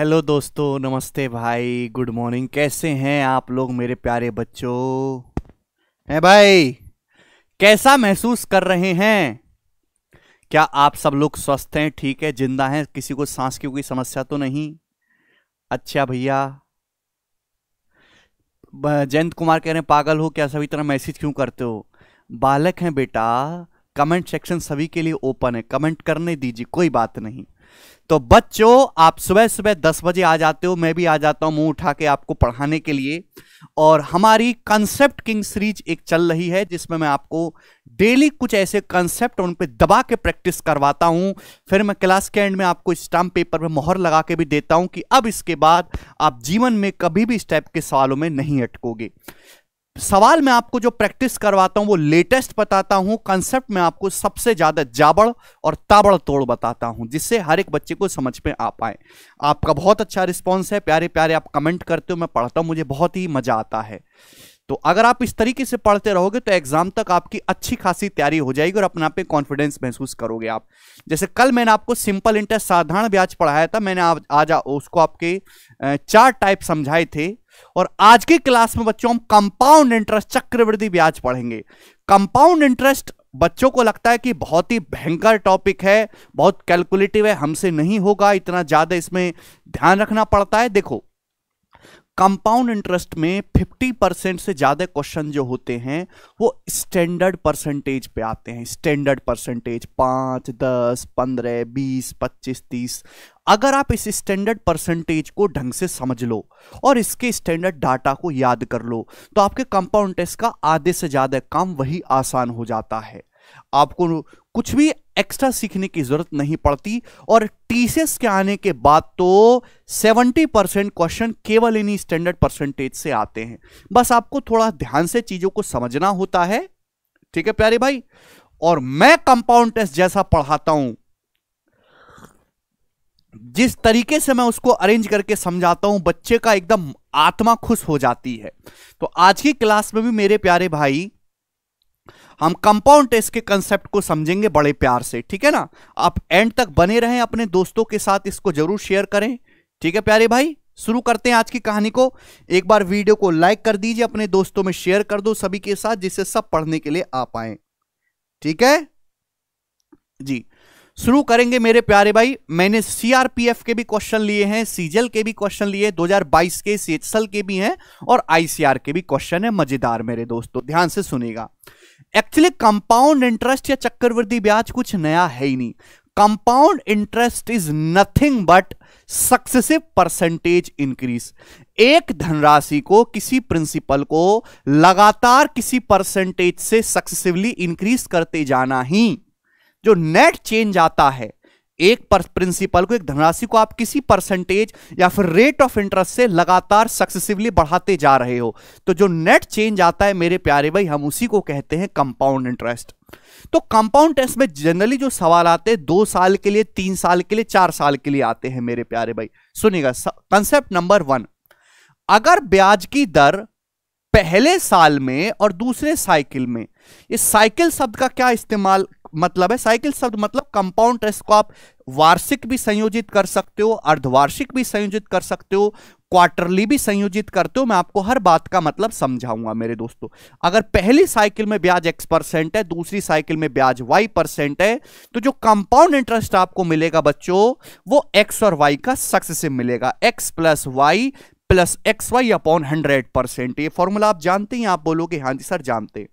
Hello दोस्तों नमस्ते भाई गुड मॉर्निंग कैसे हैं आप लोग मेरे प्यारे बच्चों हैं भाई कैसा महसूस कर रहे हैं क्या आप सब लोग स्वस्थ हैं ठीक है जिंदा हैं किसी को सांस की कोई समस्या तो नहीं अच्छा भैया जयंत कुमार कह रहे हैं पागल हो क्या सभी तरह मैसेज क्यों करते हो बालक हैं बेटा कमेंट सेक्शन सभी के लिए ओपन है कमेंट करने दीजिए कोई बात नहीं तो बच्चों आप सुबह सुबह दस बजे आ जाते हो मैं भी आ जाता हूँ मुंह उठा के आपको पढ़ाने के लिए और हमारी कंसेप्ट किंग सीरीज एक चल रही है जिसमें मैं आपको डेली कुछ ऐसे कंसेप्ट उन पर दबा के प्रैक्टिस करवाता हूँ फिर मैं क्लास के एंड में आपको स्टाम्प पेपर पर मोहर लगा के भी देता हूँ कि अब इसके बाद आप जीवन में कभी भी इस टाइप के सवालों में नहीं अटकोगे सवाल मैं आपको जो प्रैक्टिस करवाता हूं वो लेटेस्ट बताता हूं कंसेप्ट में आपको सबसे ज्यादा जाबड़ और ताबड़ तोड़ बताता हूं जिससे हर एक बच्चे को समझ में आ पाए आपका बहुत अच्छा रिस्पॉन्स है प्यारे प्यारे आप कमेंट करते हो मैं पढ़ता हूं मुझे बहुत ही मजा आता है तो अगर आप इस तरीके से पढ़ते रहोगे तो एग्जाम तक आपकी अच्छी खासी तैयारी हो जाएगी और अपने आप में कॉन्फिडेंस महसूस करोगे आप जैसे कल मैंने आपको सिंपल इंटरेस्ट साधारण ब्याज पढ़ाया था मैंने आज, आज उसको आपके चार टाइप समझाए थे और आज की क्लास में बच्चों हम कंपाउंड इंटरेस्ट चक्रवृद्धि ब्याज पढ़ेंगे कंपाउंड इंटरेस्ट बच्चों को लगता है कि बहुत ही भयंकर टॉपिक है बहुत कैलकुलेटिव है हमसे नहीं होगा इतना ज़्यादा इसमें ध्यान रखना पड़ता है देखो कंपाउंड इंटरेस्ट में 50 परसेंट से ज़्यादा क्वेश्चन जो होते हैं वो स्टैंडर्ड परसेंटेज पे आते हैं स्टैंडर्ड परसेंटेज पांच दस पंद्रह बीस पच्चीस तीस अगर आप इस स्टैंडर्ड परसेंटेज को ढंग से समझ लो और इसके स्टैंडर्ड डाटा को याद कर लो तो आपके कंपाउंड टेस्ट का आधे से ज़्यादा काम वही आसान हो जाता है आपको कुछ भी एक्स्ट्रा सीखने की जरूरत नहीं पड़ती और टीसीएस के आने के बाद तो 70 परसेंट क्वेश्चन केवल इन्हीं स्टैंडर्ड परसेंटेज से आते हैं बस आपको थोड़ा ध्यान से चीजों को समझना होता है ठीक है प्यारे भाई और मैं कंपाउंड टेस्ट जैसा पढ़ाता हूं जिस तरीके से मैं उसको अरेंज करके समझाता हूं बच्चे का एकदम आत्मा खुश हो जाती है तो आज की क्लास में भी मेरे प्यारे भाई हम कंपाउंड टेस्ट के कंसेप्ट को समझेंगे बड़े प्यार से ठीक है ना आप एंड तक बने रहें अपने दोस्तों के साथ इसको जरूर शेयर करें ठीक है प्यारे भाई शुरू करते हैं आज की कहानी को एक बार वीडियो को लाइक कर दीजिए अपने दोस्तों में शेयर कर दो सभी के साथ जिससे सब पढ़ने के लिए आ पाए ठीक है जी शुरू करेंगे मेरे प्यारे भाई मैंने सीआरपीएफ के भी क्वेश्चन लिए हैं सीजल के भी क्वेश्चन लिए 2022 के सीएचएल के भी हैं और आईसीआर के भी क्वेश्चन है मजेदार मेरे दोस्तों ध्यान से सुनेगा एक्चुअली कंपाउंड इंटरेस्ट या चक्रवृद्धि ब्याज कुछ नया है ही नहीं compound interest is nothing but successive percentage increase एक धनराशि को किसी प्रिंसिपल को लगातार किसी परसेंटेज से सक्सेसिवली इंक्रीज करते जाना ही जो नेट चेंज आता है एक पर प्रिंसिपल को एक धनराशि को आप किसी परसेंटेज या फिर रेट ऑफ इंटरेस्ट से लगातार सक्सेसिवली बढ़ाते जा रहे हो तो जो नेट चेंज आता है मेरे प्यारे भाई हम उसी को कहते हैं कंपाउंड इंटरेस्ट तो कंपाउंड टेस्ट में जनरली जो सवाल आते हैं दो साल के लिए तीन साल के लिए चार साल के लिए आते हैं मेरे प्यारे भाई सुनिएगा कंसेप्ट नंबर वन अगर ब्याज की दर पहले साल में और दूसरे साइकिल में इस साइकिल शब्द का क्या इस्तेमाल मतलब है साइकिल शब्द मतलब कंपाउंड ट्रेस को आप वार्षिक भी संयोजित कर सकते हो अर्धवार्षिक भी संयोजित कर सकते हो क्वार्टरली भी संयोजित करते हो मैं आपको हर बात का मतलब समझाऊंगा मेरे दोस्तों अगर पहली साइकिल में ब्याज एक्स परसेंट है दूसरी साइकिल में ब्याज वाई परसेंट है तो जो कंपाउंड इंटरेस्ट आपको मिलेगा बच्चों वो एक्स और वाई का सक्सेसिव मिलेगा X plus Y plus X Y upon hundred percent ये फॉर्मूला आप जानते हैं आप बोलोगे हाँ जी सर जानते हैं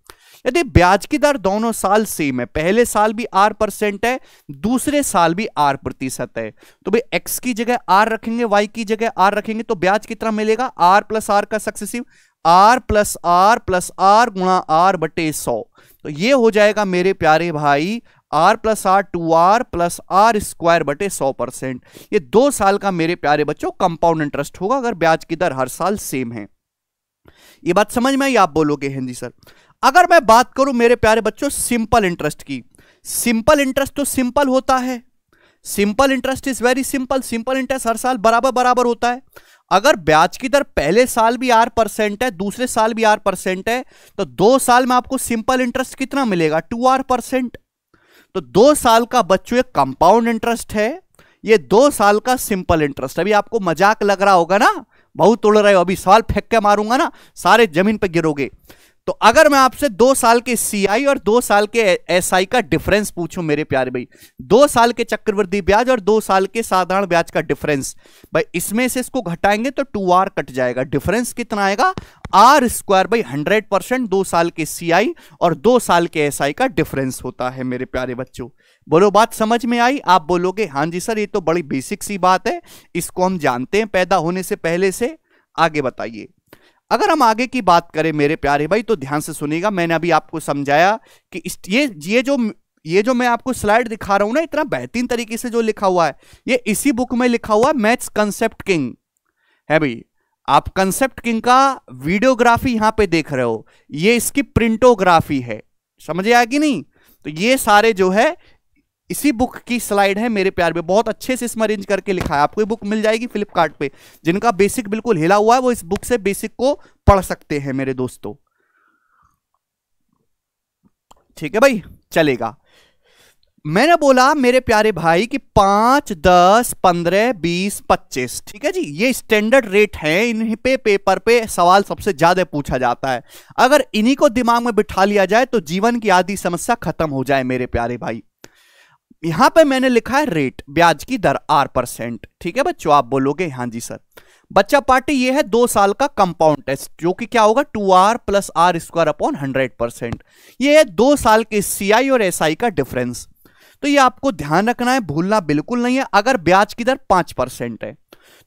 यदि ब्याज की दर दोनों साल सेम है पहले साल भी आर परसेंट है दूसरे साल भी आर प्रतिशत है तो भाई एक्स की जगह आर रखेंगे वाई की जगह आर रखेंगे तो ब्याज कितना मिलेगा आर प्लस आर का successive R plus R plus R गुणा आर बटे सौ तो ये हो जाएगा मेरे प्यारे भाई R plus R two R plus R square बटे सौ परसेंट ये दो साल का मेरे प्यारे बच्चों कंपाउंड इंटरेस्ट होगा अगर ब्याज की दर हर साल सेम है ये बात समझ में आई आप बोलोगे हिंदी हाँ सर अगर मैं बात करूं मेरे प्यारे बच्चों सिंपल इंटरेस्ट की सिंपल इंटरेस्ट तो सिंपल होता है simple interest is very simple simple interest हर साल बराबर बराबर होता है अगर ब्याज की दर पहले साल भी आर परसेंट है दूसरे साल भी आर परसेंट है तो दो साल में आपको सिंपल इंटरेस्ट कितना मिलेगा टू आर परसेंट तो दो साल का बच्चों एक कंपाउंड इंटरेस्ट है ये दो साल का सिंपल इंटरेस्ट अभी आपको मजाक लग रहा होगा ना बहुत उड़ रहे हो अभी सवाल फेंक के मारूंगा ना सारे जमीन पर गिरोगे तो अगर मैं आपसे दो साल के सीआई और दो साल के एसआई का डिफरेंस पूछूं मेरे प्यारे भाई दो साल के चक्रवृद्धि ब्याज और दो साल के साधारण ब्याज का डिफरेंस भाई इसमें से इसको घटाएंगे तो टू आर कट जाएगा डिफरेंस कितना आएगा R square by hundred percent दो साल के सीआई और दो साल के एसआई का डिफरेंस होता है मेरे प्यारे बच्चों बोलो बात समझ में आई आप बोलोगे हाँ जी सर ये तो बड़ी बेसिक सी बात है इसको हम जानते हैं पैदा होने से पहले से आगे बताइए अगर हम आगे की बात करें मेरे प्यारे भाई तो ध्यान से सुनिएगा मैंने अभी आपको समझाया कि ये ये जो ये जो मैं आपको स्लाइड दिखा रहा हूं ना इतना बेहतरीन तरीके से जो लिखा हुआ है ये इसी बुक में लिखा हुआ है मैथ्स कंसेप्ट किंग है भाई आप कंसेप्ट किंग का वीडियोग्राफी यहां पे देख रहे हो ये इसकी प्रिंटोग्राफी है समझ आएगी नहीं तो ये सारे जो है इसी बुक की स्लाइड है मेरे प्यार में बहुत अच्छे से इसमें अरेंज करके लिखा है आपको ये बुक मिल जाएगी फ्लिपकार्ट पे जिनका बेसिक बिल्कुल हिला हुआ है वो इस बुक से बेसिक को पढ़ सकते हैं मेरे दोस्तों ठीक है भाई चलेगा मैंने बोला मेरे प्यारे भाई कि पांच दस पंद्रह बीस पच्चीस ठीक है जी ये स्टैंडर्ड रेट है इन्हीं पे पेपर पे सवाल सबसे ज्यादा पूछा जाता है अगर इन्हीं को दिमाग में बिठा लिया जाए तो जीवन की आधी समस्या खत्म हो जाए मेरे प्यारे भाई यहां पे मैंने लिखा है रेट ब्याज की दर आर परसेंट ठीक है बच्चों आप बोलोगे हाँ जी सर बच्चा पार्टी ये है दो साल का कंपाउंड टेस्ट जो कि क्या होगा two R plus R square upon hundred percent ये है दो साल के सीआई और एसआई का डिफरेंस तो ये आपको ध्यान रखना है भूलना बिल्कुल नहीं है अगर ब्याज की दर पांच परसेंट है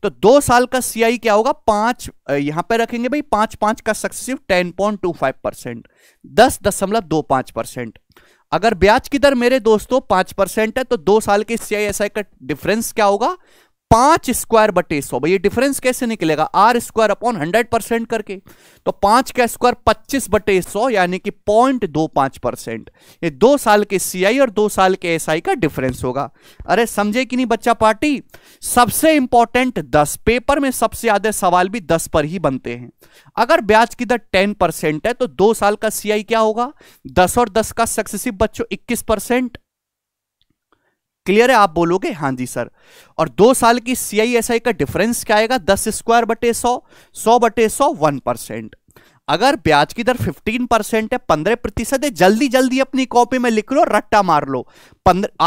तो दो साल का सीआई क्या होगा पांच यहां पे रखेंगे भाई पांच पांच का successive ten point two five percent दस दशमलव दो पांच परसेंट अगर ब्याज की दर मेरे दोस्तों पांच परसेंट है तो दो साल के सीआईएसआई का डिफरेंस क्या होगा पांच स्क्वायर बटे सौ भाई ये डिफरेंस कैसे निकलेगा R square upon hundred percent करके तो पांच का स्क्वायर पच्चीस बटे सौ यानी कि पॉइंट दो पांच परसेंट ये दो साल के सीआई और दो साल के एसआई का डिफरेंस होगा अरे समझे कि नहीं बच्चा पार्टी सबसे इंपॉर्टेंट दस पेपर में सबसे ज्यादा सवाल भी दस पर ही बनते हैं अगर ब्याज की दर टेन परसेंट है तो दो साल का सीआई क्या होगा दस और दस का सक्सेसिव बच्चों इक्कीस परसेंट क्लियर है आप बोलोगे हाँ जी सर और दो साल की सीआईएसआई का डिफरेंस क्या आएगा दस स्क्वायर बटे सौ सौ बटे सौ वन परसेंट अगर ब्याज की दर 15 परसेंट है 15 प्रतिशत है जल्दी जल्दी अपनी कॉपी में लिख लो रट्टा मार लो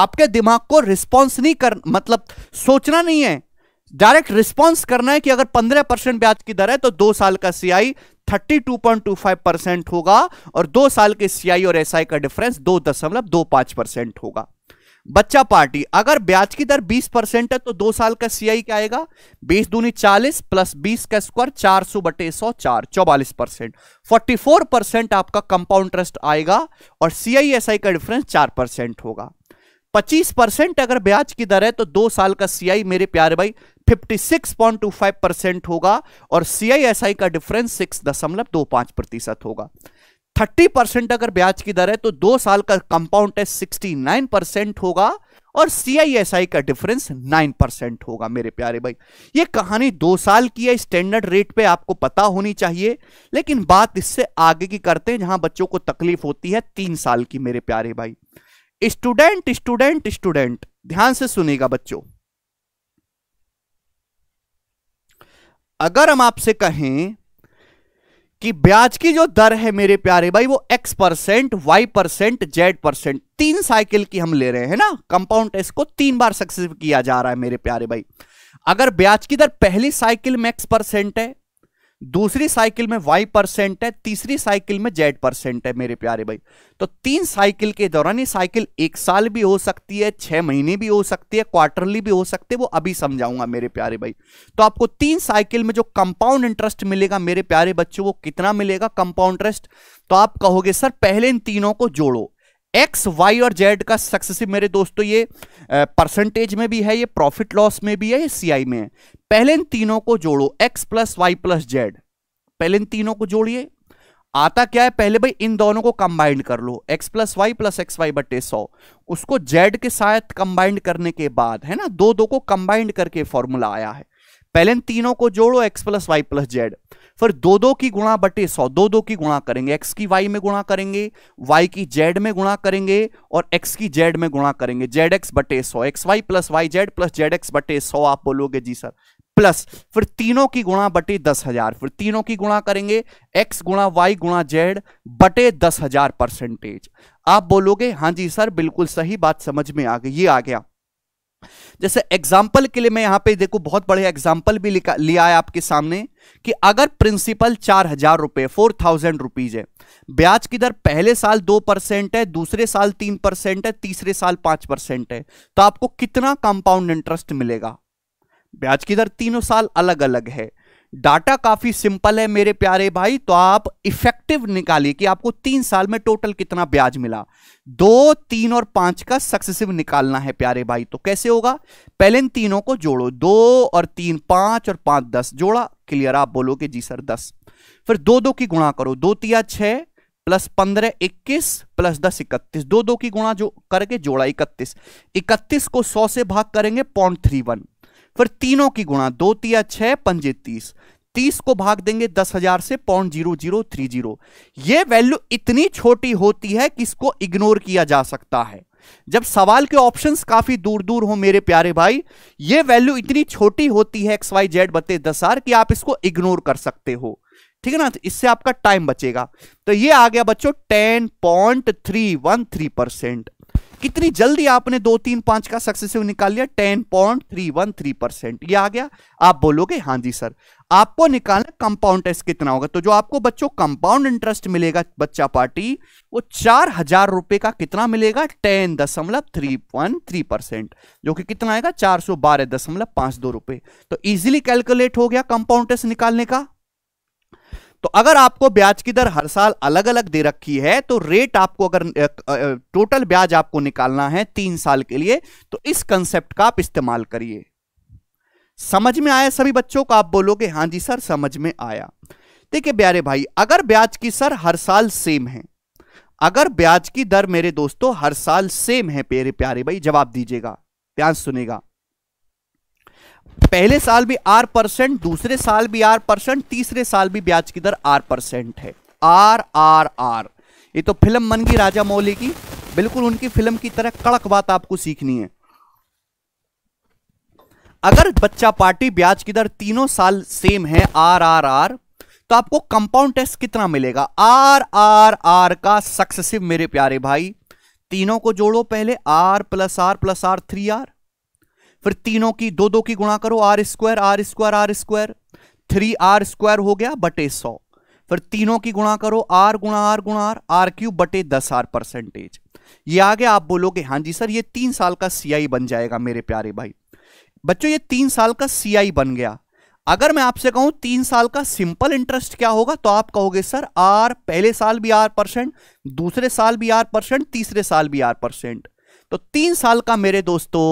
आपके दिमाग को रिस्पॉन्स नहीं कर मतलब सोचना नहीं है डायरेक्ट रिस्पॉन्स करना है कि अगर 15 परसेंट ब्याज की दर है तो दो साल का सीआई 32.25 परसेंट होगा और दो साल के सीआई और एसआई का डिफरेंस दो दशमलव दो पांच परसेंट होगा बच्चा पार्टी अगर ब्याज की दर 20 परसेंट है तो दो साल का सीआई क्या आएगा 20 दूनी 40 प्लस 20 का स्क्वायर चार सौ बटे सौ चार चौवालीस परसेंट फोर्टी फोर परसेंट आपका कंपाउंड इंटरेस्ट आएगा और सीआईएसआई का डिफरेंस चार परसेंट होगा पच्चीस परसेंट अगर ब्याज की दर है तो दो साल का सीआई मेरे प्यारे भाई 56.25 परसेंट होगा और सीआईएसआई का डिफरेंस पांच प्रतिशत होगा थर्टी परसेंट अगर ब्याज की दर है तो दो साल का compound test sixty nine percent होगा और सीआईएसआई का डिफरेंस नाइन परसेंट होगा मेरे प्यारे भाई ये कहानी दो साल की है स्टैंडर्ड रेट पे आपको पता होनी चाहिए लेकिन बात इससे आगे की करते हैं जहां बच्चों को तकलीफ होती है तीन साल की मेरे प्यारे भाई स्टूडेंट स्टूडेंट स्टूडेंट ध्यान से सुनेगा बच्चों अगर हम आपसे कहें कि ब्याज की जो दर है मेरे प्यारे भाई वो x percent Y percent Z percent तीन साइकिल की हम ले रहे हैं ना कंपाउंड टेस्ट को तीन बार सक्सेसिव किया जा रहा है मेरे प्यारे भाई अगर ब्याज की दर पहली साइकिल में x परसेंट है दूसरी साइकिल में वाई परसेंट है तीसरी साइकिल में जेड परसेंट है मेरे प्यारे भाई तो तीन साइकिल के दौरान ये साइकिल एक साल भी हो सकती है छह महीने भी हो सकती है क्वार्टरली भी हो सकती है वो अभी समझाऊंगा मेरे प्यारे भाई तो आपको तीन साइकिल में जो कंपाउंड इंटरेस्ट मिलेगा मेरे प्यारे बच्चों वो कितना मिलेगा कंपाउंड इंटरेस्ट तो आप कहोगे सर पहले इन तीनों को जोड़ो एक्स वाई और जेड का सक्सेसिव मेरे दोस्तों ये परसेंटेज में भी है ये प्रॉफिट लॉस में भी है ये सीआई में है पहले इन तीनों को जोड़ो X plus Y plus Z पहले इन तीनों को जोड़िए आता क्या है पहले भाई इन दोनों को कंबाइंड कर लो X plus Y plus X Y बटे सौ उसको जेड के साथ कंबाइंड करने के बाद है ना दो दो को कंबाइंड करके फॉर्मूला आया है पहले इन तीनों को जोड़ो X plus Y plus Z फिर दो दो की गुणा बटे सौ दो दो की गुणा करेंगे एक्स की वाई में गुणा करेंगे वाई की जेड में गुणा करेंगे और एक्स की जेड में गुणा करेंगे जेड एक्स बटे सौ X Y plus Y Z plus Z X बटे सौ आप बोलोगे जी सर प्लस फिर तीनों की गुणा बटे दस हजार फिर तीनों की गुणा करेंगे एक्स गुणा वाई गुणा जेड बटे दस हजार परसेंटेज आप बोलोगे हाँ जी सर बिल्कुल सही बात समझ में आ गई ये आ गया जैसे एग्जाम्पल के लिए मैं यहां पे देखो बहुत बड़े एग्जाम्पल भी लिया है आपके सामने कि अगर प्रिंसिपल चार हजार रुपए फोर थाउजेंड रुपीज है ब्याज की दर पहले साल दो परसेंट है दूसरे साल तीन परसेंट है तीसरे साल पांच परसेंट है तो आपको कितना कंपाउंड इंटरेस्ट मिलेगा ब्याज की दर तीनों साल अलग अलग है डाटा काफी सिंपल है मेरे प्यारे भाई तो आप इफेक्टिव निकालिए कि आपको तीन साल में टोटल कितना ब्याज मिला दो तीन और पांच का सक्सेसिव निकालना है प्यारे भाई तो कैसे होगा पहले इन तीनों को जोड़ो दो और तीन पांच और पांच दस जोड़ा क्लियर आप बोलोगे जी सर दस फिर दो दो की गुणा करो दो तिया छह प्लस पंद्रह इक्कीस प्लस दस इकतीस दो दो की गुणा जो करके जोड़ा इकतीस इकतीस को सौ से भाग करेंगे पॉइंट थ्री वन फिर तीनों की गुणा दो तिया छह पंजे तीस तीस को भाग देंगे दस हजार से point zero zero three zero ये वैल्यू इतनी छोटी होती है कि इसको इग्नोर किया जा सकता है जब सवाल के ऑप्शंस काफी दूर दूर हो मेरे प्यारे भाई ये वैल्यू इतनी छोटी होती है एक्स वाई जेड बते दस आर कि आप इसको इग्नोर कर सकते हो ठीक है ना तो इससे आपका टाइम बचेगा तो ये आ गया बच्चों ten point three one three percent कितनी जल्दी आपने दो तीन पांच का सक्सेसिव निकाल लिया ten point three one three percent यह आ गया आप बोलोगे हाँ जी सर आपको निकालना कंपाउंड टेस्ट कितना होगा तो जो आपको बच्चों कंपाउंड इंटरेस्ट मिलेगा बच्चा पार्टी वो चार हजार रुपए का कितना मिलेगा टेन दशमलव थ्री वन थ्री परसेंट जो कि कितना आएगा चार सौ बारह दशमलव पांच दो रुपए तो इजिली कैलकुलेट हो गया कंपाउंड टेस्ट निकालने का तो अगर आपको ब्याज की दर हर साल अलग अलग दे रखी है तो रेट आपको अगर टोटल ब्याज आपको निकालना है तीन साल के लिए तो इस कंसेप्ट का आप इस्तेमाल करिए समझ में आया सभी बच्चों को आप बोलोगे हाँ जी सर समझ में आया देखिए प्यारे भाई अगर ब्याज की सर हर साल सेम है अगर ब्याज की दर मेरे दोस्तों हर साल सेम है प्यारे प्यारे भाई जवाब दीजिएगा ब्याज सुनेगा पहले साल भी आर परसेंट दूसरे साल भी आर परसेंट तीसरे साल भी ब्याज की दर आर परसेंट है आर आर आर ये तो फिल्म मन की राजा मौली की बिल्कुल उनकी फिल्म की तरह कड़क बात आपको सीखनी है अगर बच्चा पार्टी ब्याज की दर तीनों साल सेम है आर आर आर तो आपको कंपाउंड टेस्ट कितना मिलेगा आर आर आर का सक्सेसिव मेरे प्यारे भाई तीनों को जोड़ो पहले R plus R plus R three R फिर तीनों की दो दो की गुणा करो R square R square R square three R square हो गया बटे सौ फिर तीनों की गुणा करो आर गुणा आर गुणा आर आर क्यूब बटे दस आर परसेंटेज ये आगे आप बोलोगे हाँ जी सर ये तीन साल का सीआई बन जाएगा मेरे प्यारे भाई बच्चों ये तीन साल का सीआई बन गया अगर मैं आपसे कहूं तीन साल का सिंपल इंटरेस्ट क्या होगा तो आप कहोगे सर आर पहले साल भी आर परसेंट दूसरे साल भी आर परसेंट तीसरे साल भी आर परसेंट तो तीन साल का मेरे दोस्तों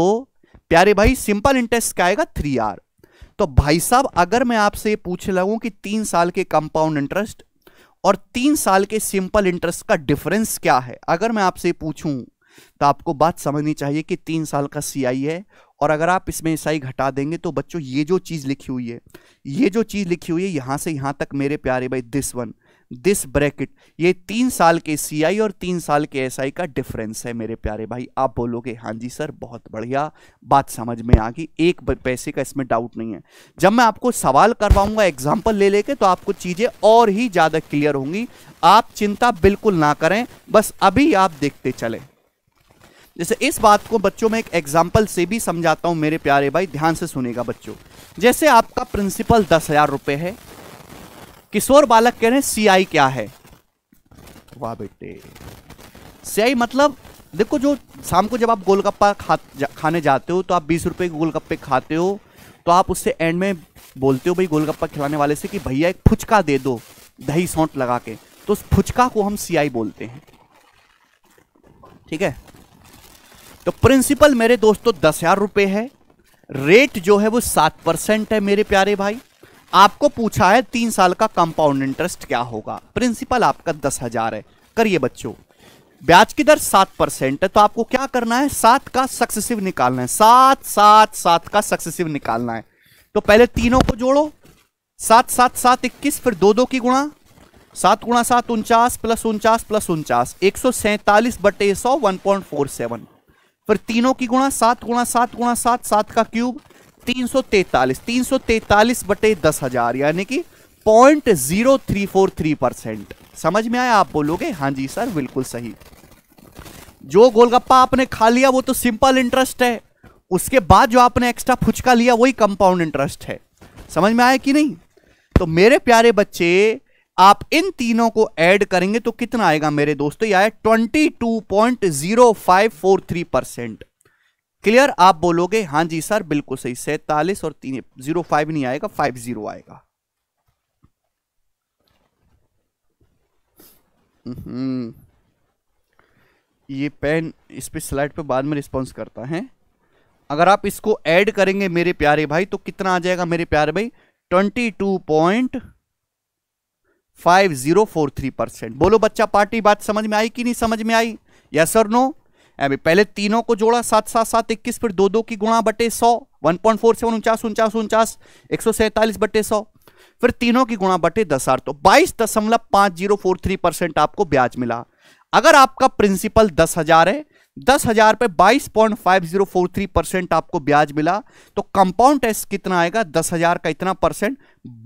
प्यारे भाई सिंपल इंटरेस्ट का आएगा थ्री आर तो भाई साहब अगर मैं आपसे पूछ लगू कि तीन साल के कंपाउंड इंटरेस्ट और तीन साल के सिंपल इंटरेस्ट का डिफरेंस क्या है अगर मैं आपसे पूछूं तो आपको बात समझनी चाहिए कि तीन साल का सी है और अगर आप इसमें एस घटा देंगे तो बच्चों ये जो चीज़ लिखी हुई है ये जो चीज़ लिखी हुई है यहां से यहां तक मेरे प्यारे भाई दिस वन दिस ब्रैकेट ये तीन साल के सीआई और तीन साल के एसआई का डिफरेंस है मेरे प्यारे भाई आप बोलोगे हाँ जी सर बहुत बढ़िया बात समझ में आ गई एक पैसे का इसमें डाउट नहीं है जब मैं आपको सवाल करवाऊंगा एग्जाम्पल ले लेके तो आपको चीज़ें और ही ज़्यादा क्लियर होंगी आप चिंता बिल्कुल ना करें बस अभी आप देखते चले जैसे इस बात को बच्चों में एक एग्जाम्पल से भी समझाता हूँ मेरे प्यारे भाई ध्यान से सुनेगा बच्चों जैसे आपका प्रिंसिपल दस हज़ार रुपये है किशोर बालक कह रहे हैं सीआई क्या है वाह बेटे सीआई मतलब देखो जो शाम को जब आप गोलगप्पा खा जा, खाने जाते हो तो आप बीस रुपए के गोलगप्पे खाते हो तो आप उससे एंड में बोलते हो भाई गोलगप्पा खिलाने वाले से कि भैया एक फुचका दे दो दही सौंट लगा के तो उस फुचका को हम सीआई बोलते हैं ठीक है तो प्रिंसिपल मेरे दोस्तों दस हजार रुपये है रेट जो है वो सात परसेंट है मेरे प्यारे भाई आपको पूछा है तीन साल का कंपाउंड इंटरेस्ट क्या होगा प्रिंसिपल आपका दस हजार है करिए बच्चों ब्याज की दर सात परसेंट है तो आपको क्या करना है सात का सक्सेसिव निकालना है सात सात सात का सक्सेसिव निकालना है तो पहले तीनों को जोड़ो सात सात सात इक्कीस फिर दो दो की गुणा सात गुणा सात उनचास प्लस उनचास प्लस उनचास एक सौ सैंतालीस बटे सौ वन पॉइंट फोर सेवन फिर तीनों की गुणा सात गुणा सात गुणा सात सात का क्यूब तीन सौ बटे दस हजार यानी कि point zero three four three percent समझ में आया आप बोलोगे हाँ जी सर बिल्कुल सही जो गोलगप्पा आपने खा लिया वो तो सिंपल इंटरेस्ट है उसके बाद जो आपने एक्स्ट्रा फुचका लिया वही कंपाउंड इंटरेस्ट है समझ में आया कि नहीं तो मेरे प्यारे बच्चे आप इन तीनों को ऐड करेंगे तो कितना आएगा मेरे दोस्तों ये आया twenty two point zero five four three percent clear आप बोलोगे हाँ जी सर बिल्कुल सही सैतालीस और तीन जीरो फाइव नहीं आएगा फाइव जीरो आएगा हम्म। ये पेन इस पे स्लाइड पे बाद में रिस्पॉन्स करता है अगर आप इसको ऐड करेंगे मेरे प्यारे भाई तो कितना आ जाएगा मेरे प्यारे भाई twenty two point five zero four three percent बोलो बच्चा पार्टी बात समझ में आई कि नहीं समझ में आई यस और नो अभी पहले तीनों को जोड़ा सात सात सात इक्कीस फिर दो दो की गुणा बटे सौ वन पॉइंट फोर सेवन उनचास उनचास उनचास एक सौ सैंतालीस बटे सौ फिर तीनों की गुणा बटे दस आर तो बाईस दशमलव पांच जीरो फोर थ्री परसेंट आपको ब्याज मिला अगर आपका प्रिंसिपल दस हजार है दस हजार पे बाईस point five zero four three percent आपको ब्याज मिला तो कंपाउंड टैक्स कितना आएगा दस हजार का इतना परसेंट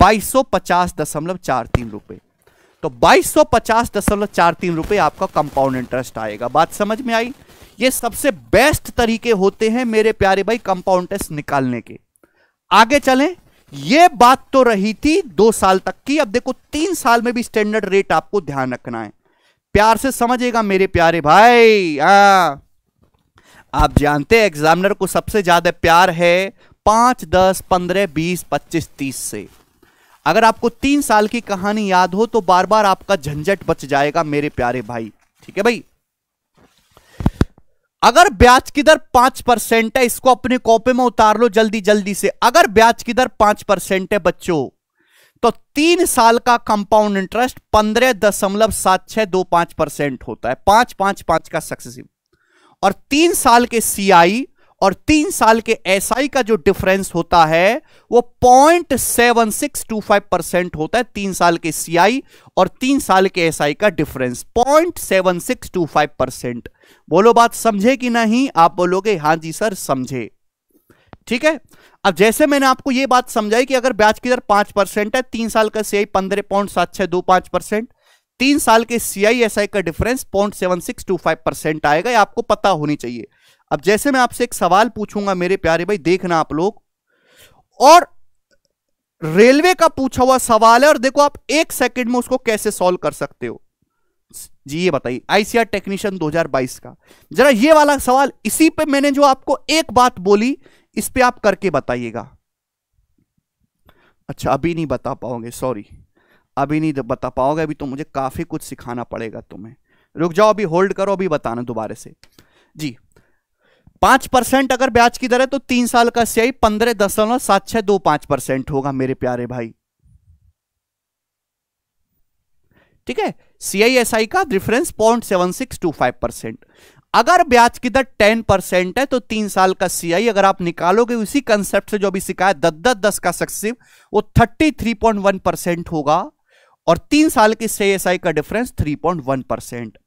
बाईस सौ पचास दशमलव चार तीन रुपए तो बाईस सौ पचास दशमलव चार तीन रुपए आपका कंपाउंड इंटरेस्ट आएगा बात समझ में आई ये सबसे बेस्ट तरीके होते हैं मेरे प्यारे भाई कंपाउंड टेस्ट निकालने के आगे चलें ये बात तो रही थी दो साल तक की अब देखो तीन साल में भी स्टैंडर्ड रेट आपको ध्यान रखना है प्यार से समझेगा मेरे प्यारे भाई आ, हाँ। आप जानते हैं एग्जामिनर को सबसे ज्यादा प्यार है पांच दस पंद्रह बीस पच्चीस तीस से अगर आपको तीन साल की कहानी याद हो तो बार बार आपका झंझट बच जाएगा मेरे प्यारे भाई ठीक है भाई अगर ब्याज की दर पांच परसेंट है इसको अपने कॉपी में उतार लो जल्दी जल्दी से अगर ब्याज की दर पांच परसेंट है बच्चों तो तीन साल का कंपाउंड इंटरेस्ट पंद्रह दशमलव सात छह दो पांच परसेंट होता है पांच पांच पांच का सक्सेसिव और तीन साल के सीआई और तीन साल के एस का जो डिफरेंस होता है वो point seven six two five percent होता है तीन साल के सीआई और तीन साल के एस का difference point seven six two five percent बोलो बात समझे कि नहीं आप बोलोगे हाँ जी सर समझे ठीक है अब जैसे मैंने आपको यह बात समझाई कि अगर ब्याज की दर पांच परसेंट है तीन साल का सीआई पंद्रह पॉइंट सात छह दो पांच परसेंट तीन साल के सीआईएसआई का difference point seven six two five percent आएगा आपको पता होनी चाहिए अब जैसे मैं आपसे एक सवाल पूछूंगा मेरे प्यारे भाई देखना आप लोग और रेलवे का पूछा हुआ सवाल है और देखो आप एक सेकंड में उसको कैसे सॉल्व कर सकते हो जी ये बताइए आईसीआर टेक्नीशियन 2022 का जरा ये वाला सवाल इसी पे मैंने जो आपको एक बात बोली इस पे आप करके बताइएगा अच्छा अभी नहीं बता पाओगे सॉरी अभी नहीं बता पाओगे अभी तो मुझे काफी कुछ सिखाना पड़ेगा तुम्हें रुक जाओ अभी होल्ड करो अभी बताना दोबारा से जी पांच परसेंट अगर ब्याज की दर है तो तीन साल का सीआई पंद्रह दशमलव सात छह दो पांच परसेंट होगा मेरे प्यारे भाई ठीक है सीआईएसआई का difference point seven six two five percent अगर ब्याज की दर टेन परसेंट है तो तीन साल का सीआई अगर आप निकालोगे उसी कंसेप्ट से जो अभी सिखाया दस दस दस का सक्सेसिव वो thirty three point one percent होगा और तीन साल की सीआईएसआई का difference three point one percent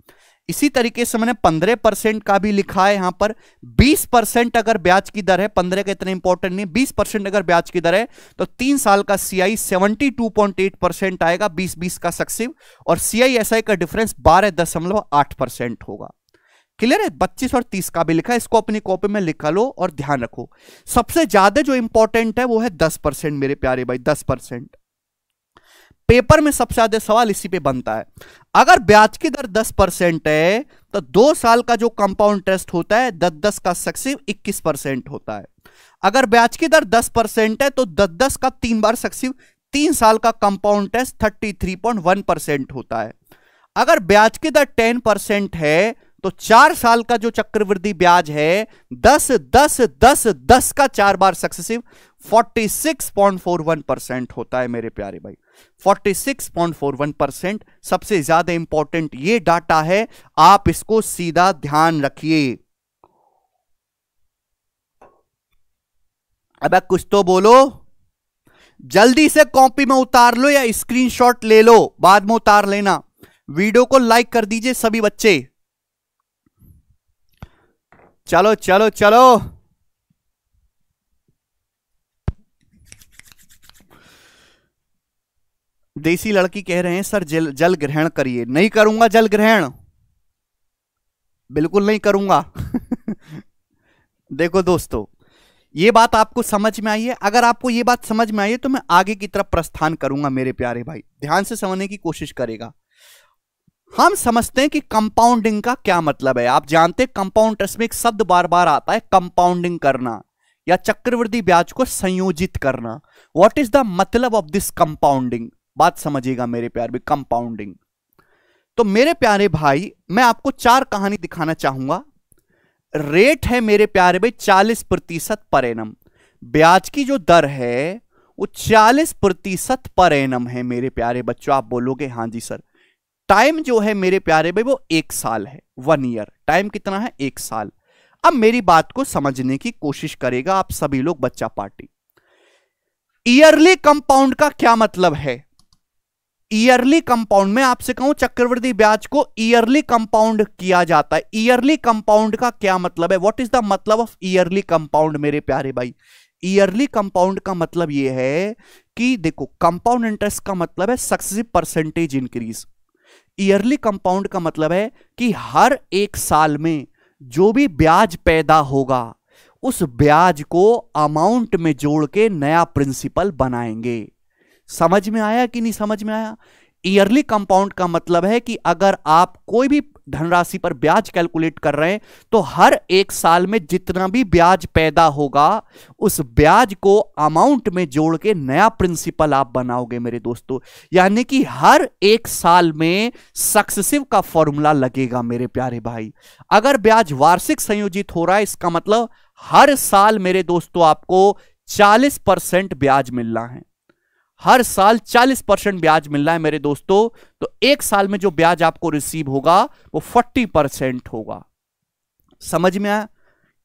इसी तरीके से मैंने पंद्रह परसेंट का भी लिखा है यहां पर बीस परसेंट अगर ब्याज की दर है पंद्रह का इतना इंपॉर्टेंट नहीं बीस परसेंट अगर ब्याज की दर है तो तीन साल का CI seventy two point eight percent आएगा बीस बीस का सक्सिव और सीआईएसआई का डिफरेंस बारह दशमलव आठ परसेंट होगा क्लियर है बत्तीस और तीस का भी लिखा है इसको अपनी कॉपी में लिखा लो और ध्यान रखो सबसे ज्यादा जो इंपॉर्टेंट है वो है दस परसेंट मेरे प्यारे भाई दस परसेंट पेपर में सबसे ज्यादा सवाल इसी पे बनता है अगर ब्याज की दर 10 परसेंट है तो दो साल का जो कंपाउंड इंटरेस्ट होता है दस दस का सक्सिव 21 परसेंट होता है अगर ब्याज की दर 10 परसेंट है तो दस दस का तीन बार सक्सिव तीन साल का कंपाउंड इंटरेस्ट 33.1 परसेंट होता है अगर ब्याज की दर 10 परसेंट है तो चार साल का जो चक्रवृद्धि ब्याज है दस दस दस दस का चार बार सक्सेसिव 46.41 परसेंट होता है मेरे प्यारे भाई 46.41 परसेंट सबसे ज्यादा इंपॉर्टेंट ये डाटा है आप इसको सीधा ध्यान रखिए अब कुछ तो बोलो जल्दी से कॉपी में उतार लो या स्क्रीनशॉट ले लो बाद में उतार लेना वीडियो को लाइक कर दीजिए सभी बच्चे चलो चलो चलो देसी लड़की कह रहे हैं सर जल जल ग्रहण करिए नहीं करूंगा जल ग्रहण बिल्कुल नहीं करूंगा देखो दोस्तों ये बात आपको समझ में आई है अगर आपको ये बात समझ में आई है तो मैं आगे की तरफ प्रस्थान करूंगा मेरे प्यारे भाई ध्यान से समझने की कोशिश करेगा हम समझते हैं कि कंपाउंडिंग का क्या मतलब है आप जानते हैं कंपाउंड में एक शब्द बार बार आता है कंपाउंडिंग करना या चक्रवृद्धि ब्याज को संयोजित करना व्हाट इज द मतलब ऑफ दिस कंपाउंडिंग बात समझिएगा मेरे प्यार भी कंपाउंडिंग तो मेरे प्यारे भाई मैं आपको चार कहानी दिखाना चाहूंगा रेट है मेरे प्यारे भाई चालीस प्रतिशत पर एनम ब्याज की जो दर है वो चालीस प्रतिशत पर एनम है मेरे प्यारे बच्चों आप बोलोगे हाँ जी सर टाइम जो है मेरे प्यारे भाई वो एक साल है वन ईयर टाइम कितना है एक साल अब मेरी बात को समझने की कोशिश करेगा आप सभी लोग बच्चा पार्टी ईयरली कंपाउंड का क्या मतलब है ईयरली कंपाउंड में आपसे कहूं चक्रवर्ती ब्याज को ईयरली कंपाउंड किया जाता है ईयरली कंपाउंड का क्या मतलब है व्हाट इज द मतलब ऑफ ईयरली कंपाउंड मेरे प्यारे भाई ईयरली कंपाउंड का मतलब यह है कि देखो कंपाउंड इंटरेस्ट का मतलब है successive percentage increase yearly compound का मतलब है कि हर एक साल में जो भी ब्याज पैदा होगा उस ब्याज को अमाउंट में जोड़ के नया प्रिंसिपल बनाएंगे समझ में आया कि नहीं समझ में आया ईयरली कंपाउंड का मतलब है कि अगर आप कोई भी धनराशि पर ब्याज कैलकुलेट कर रहे हैं तो हर एक साल में जितना भी ब्याज पैदा होगा उस ब्याज को अमाउंट में जोड़ के नया प्रिंसिपल आप बनाओगे मेरे दोस्तों यानी कि हर एक साल में सक्सेसिव का फॉर्मूला लगेगा मेरे प्यारे भाई अगर ब्याज वार्षिक संयोजित हो रहा है इसका मतलब हर साल मेरे दोस्तों आपको चालीस परसेंट ब्याज मिलना है हर साल 40 परसेंट ब्याज मिल रहा है मेरे दोस्तों तो एक साल में जो ब्याज आपको रिसीव होगा वो 40 परसेंट होगा समझ में आया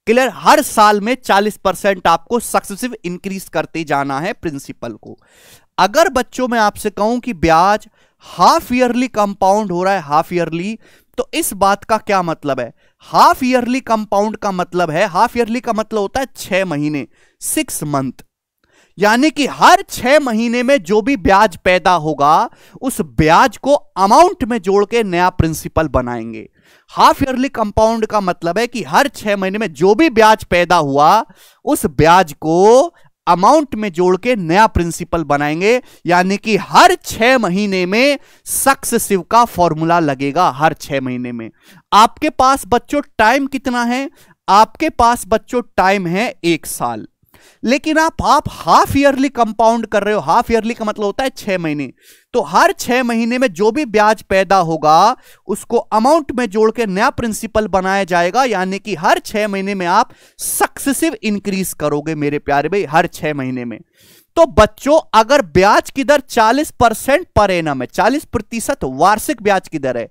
क्लियर हर साल में 40 परसेंट आपको सक्सेसिव इंक्रीज करते जाना है प्रिंसिपल को अगर बच्चों में आपसे कहूं कि ब्याज हाफ ईयरली कंपाउंड हो रहा है हाफ ईयरली तो इस बात का क्या मतलब है हाफ ईयरली कंपाउंड का मतलब है हाफ ईयरली का मतलब होता है छह महीने सिक्स मंथ यानी कि हर छह महीने में जो भी ब्याज पैदा होगा उस ब्याज को अमाउंट में जोड़ के नया प्रिंसिपल बनाएंगे हाफ ईयरली कंपाउंड का मतलब है कि हर छह महीने में जो भी ब्याज पैदा हुआ उस ब्याज को अमाउंट में जोड़ के नया प्रिंसिपल बनाएंगे यानी कि हर छह महीने में सक्सेसिव का फॉर्मूला लगेगा हर छह महीने में आपके पास बच्चों टाइम कितना है आपके पास बच्चों टाइम है एक साल लेकिन आप आप हाफ ईयरली कंपाउंड कर रहे हो हाफ ईयरली का मतलब होता है छह महीने तो हर छह महीने में जो भी ब्याज पैदा होगा उसको अमाउंट में जोड़ के नया प्रिंसिपल बनाया जाएगा यानी कि हर छह महीने में आप सक्सेसिव इंक्रीज करोगे मेरे प्यारे भाई हर छह महीने में तो बच्चों अगर ब्याज की दर 40 परसेंट पर एनम है 40 प्रतिशत वार्षिक ब्याज की दर है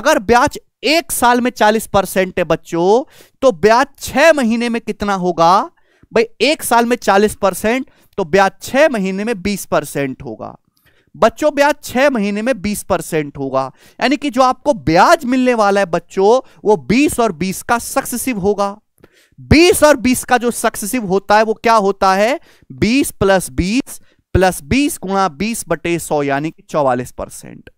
अगर ब्याज एक साल में 40 परसेंट है बच्चों तो ब्याज छह महीने में कितना होगा भाई एक साल में चालीस परसेंट तो ब्याज छह महीने में बीस परसेंट होगा बच्चों ब्याज छह महीने में बीस परसेंट होगा यानी कि जो आपको ब्याज मिलने वाला है बच्चों वो बीस और बीस का सक्सेसिव होगा बीस और बीस का जो सक्सेसिव होता है वो क्या होता है बीस प्लस बीस प्लस बीस गुणा बीस बटे सौ यानी कि चौवालीस परसेंट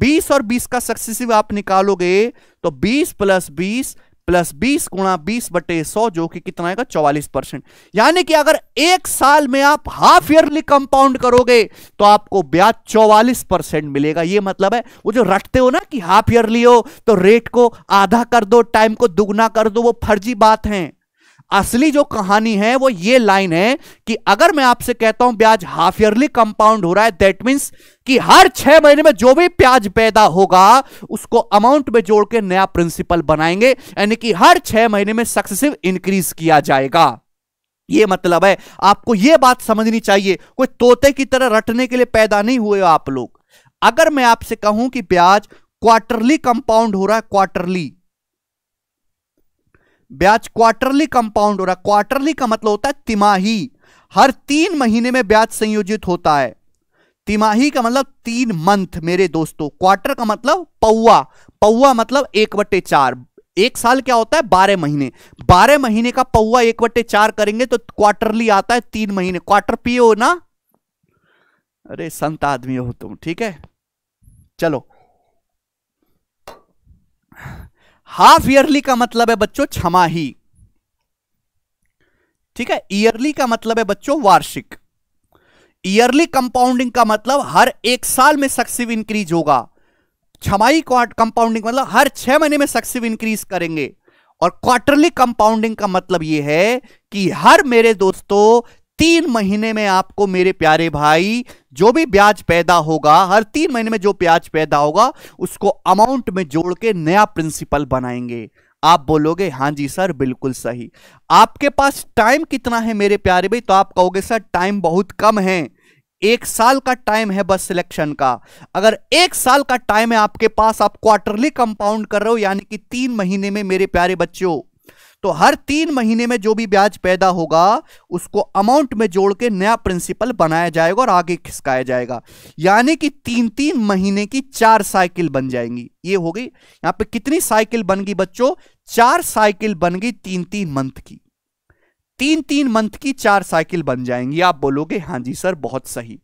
बीस और बीस का सक्सेसिव आप निकालोगे तो बीस प्लस बीस प्लस बीस गुणा बीस बटे सौ जो कि कितना आएगा चौवालीस परसेंट यानी कि अगर एक साल में आप हाफ ईयरली कंपाउंड करोगे तो आपको ब्याज चौवालीस परसेंट मिलेगा ये मतलब है वो जो रटते हो ना कि हाफ ईयरली हो तो रेट को आधा कर दो टाइम को दुगना कर दो वो फर्जी बात है असली जो कहानी है वो ये लाइन है कि अगर मैं आपसे कहता हूं ब्याज हाफ ईयरली कंपाउंड हो रहा है दैट मीन्स कि हर छह महीने में जो भी प्याज पैदा होगा उसको अमाउंट में जोड़ के नया प्रिंसिपल बनाएंगे यानी कि हर छह महीने में सक्सेसिव इंक्रीज किया जाएगा ये मतलब है आपको यह बात समझनी चाहिए कोई तोते की तरह रटने के लिए पैदा नहीं हुए आप लोग अगर मैं आपसे कहूं कि ब्याज क्वार्टरली कंपाउंड हो रहा है क्वार्टरली ब्याज क्वार्टरली कंपाउंड हो रहा है क्वार्टरली का मतलब होता है तिमाही हर तीन महीने में ब्याज संयोजित होता है तिमाही का मतलब तीन मंथ मेरे दोस्तों क्वार्टर का मतलब पौवा पौवा मतलब एक बटे चार एक साल क्या होता है बारह महीने बारह महीने का पौवा एक बटे चार करेंगे तो क्वार्टरली आता है तीन महीने क्वार्टर पिए हो ना अरे संत आदमी हो तुम ठीक है चलो हाफ ईयरली का मतलब है बच्चों छमाही ठीक है ईयरली का मतलब है बच्चों वार्षिक ईयरली कंपाउंडिंग का मतलब हर एक साल में सक्सेसिव इंक्रीज होगा छमाही कंपाउंडिंग मतलब हर छह महीने में सक्सेसिव इंक्रीज करेंगे और क्वार्टरली कंपाउंडिंग का मतलब यह है कि हर मेरे दोस्तों तीन महीने में आपको मेरे प्यारे भाई जो भी ब्याज पैदा होगा हर तीन महीने में जो ब्याज पैदा होगा उसको अमाउंट में जोड़ के नया प्रिंसिपल बनाएंगे आप बोलोगे हाँ जी सर बिल्कुल सही आपके पास टाइम कितना है मेरे प्यारे भाई तो आप कहोगे सर टाइम बहुत कम है एक साल का टाइम है बस सिलेक्शन का अगर एक साल का टाइम है आपके पास आप क्वार्टरली कंपाउंड कर रहे हो यानी कि तीन महीने में मेरे प्यारे बच्चों तो हर तीन महीने में जो भी ब्याज पैदा होगा उसको अमाउंट में जोड़ के नया प्रिंसिपल बनाया जाएगा और आगे खिसकाया जाएगा यानी कि तीन तीन महीने की चार साइकिल बन जाएंगी ये हो गई यहां पे कितनी साइकिल बन गई बच्चों चार साइकिल बन गई तीन तीन मंथ की तीन तीन मंथ की चार साइकिल बन जाएंगी आप बोलोगे हाँ जी सर बहुत सही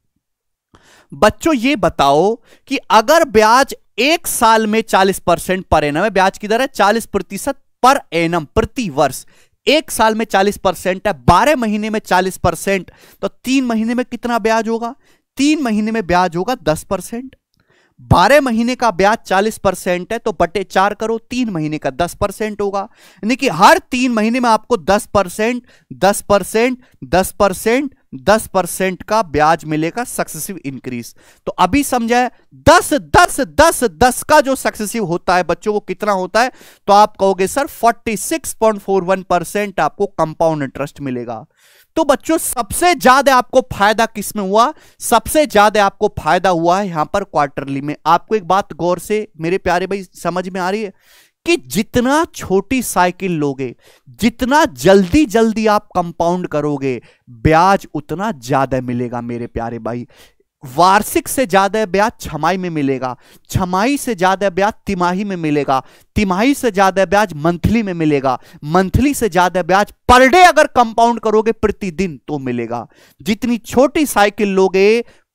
बच्चों ये बताओ कि अगर ब्याज एक साल में 40 परसेंट पर एनम है ब्याज की दर है 40 प्रतिशत पर एनम प्रति वर्ष एक साल में 40 परसेंट है बारह महीने में 40 परसेंट तो तीन महीने में कितना ब्याज होगा तीन महीने में ब्याज होगा 10 परसेंट बारह महीने का ब्याज 40 परसेंट है तो बटे चार करो तीन महीने का 10 परसेंट होगा यानी कि हर तीन महीने में आपको 10 परसेंट दस परसेंट दस परसेंट दस परसेंट का ब्याज मिलेगा सक्सेसिव इंक्रीज तो अभी समझा दस दस दस दस का जो सक्सेसिव होता है बच्चों वो कितना होता है तो आप कहोगे sir forty six point four one percent आपको कंपाउंड इंटरेस्ट मिलेगा तो बच्चों सबसे ज्यादा आपको फायदा किसमें हुआ सबसे ज्यादा आपको फायदा हुआ है यहां पर क्वार्टरली में आपको एक बात गौर से मेरे प्यारे भाई समझ में आ रही है कि जितना छोटी साइकिल लोगे जितना जल्दी जल्दी आप कंपाउंड करोगे ब्याज उतना ज्यादा मिलेगा मेरे प्यारे भाई वार्षिक से ज्यादा ब्याज छमाई में मिलेगा छमाई से ज्यादा ब्याज तिमाही में मिलेगा तिमाही से ज्यादा ब्याज मंथली में मिलेगा मंथली से ज्यादा ब्याज पर डे अगर कंपाउंड करोगे प्रतिदिन तो मिलेगा जितनी छोटी साइकिल लोगे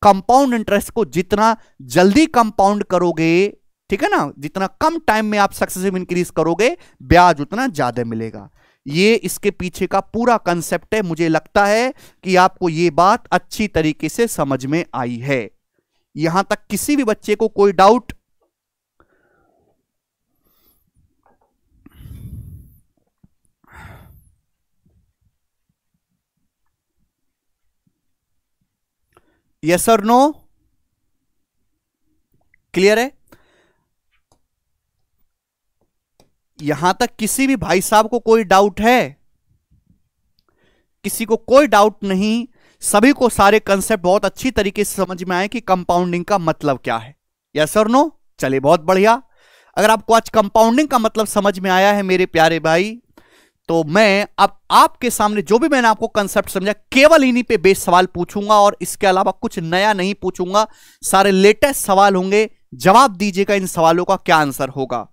कंपाउंड इंटरेस्ट को जितना जल्दी कंपाउंड करोगे ठीक है ना जितना कम टाइम में आप सक्सेसिव इंक्रीज करोगे ब्याज उतना ज्यादा मिलेगा ये इसके पीछे का पूरा कंसेप्ट है मुझे लगता है कि आपको ये बात अच्छी तरीके से समझ में आई है यहां तक किसी भी बच्चे को कोई डाउट यस और नो क्लियर है यहां तक किसी भी भाई साहब को कोई डाउट है किसी को कोई डाउट नहीं सभी को सारे कंसेप्ट बहुत अच्छी तरीके से समझ में आए कि कंपाउंडिंग का मतलब क्या है यस और नो चले बहुत बढ़िया अगर आपको आज कंपाउंडिंग का मतलब समझ में आया है मेरे प्यारे भाई तो मैं अब आपके सामने जो भी मैंने आपको कंसेप्ट समझा केवल इन्हीं पे बेस सवाल पूछूंगा और इसके अलावा कुछ नया नहीं पूछूंगा सारे लेटेस्ट सवाल होंगे जवाब दीजिएगा इन सवालों का क्या आंसर होगा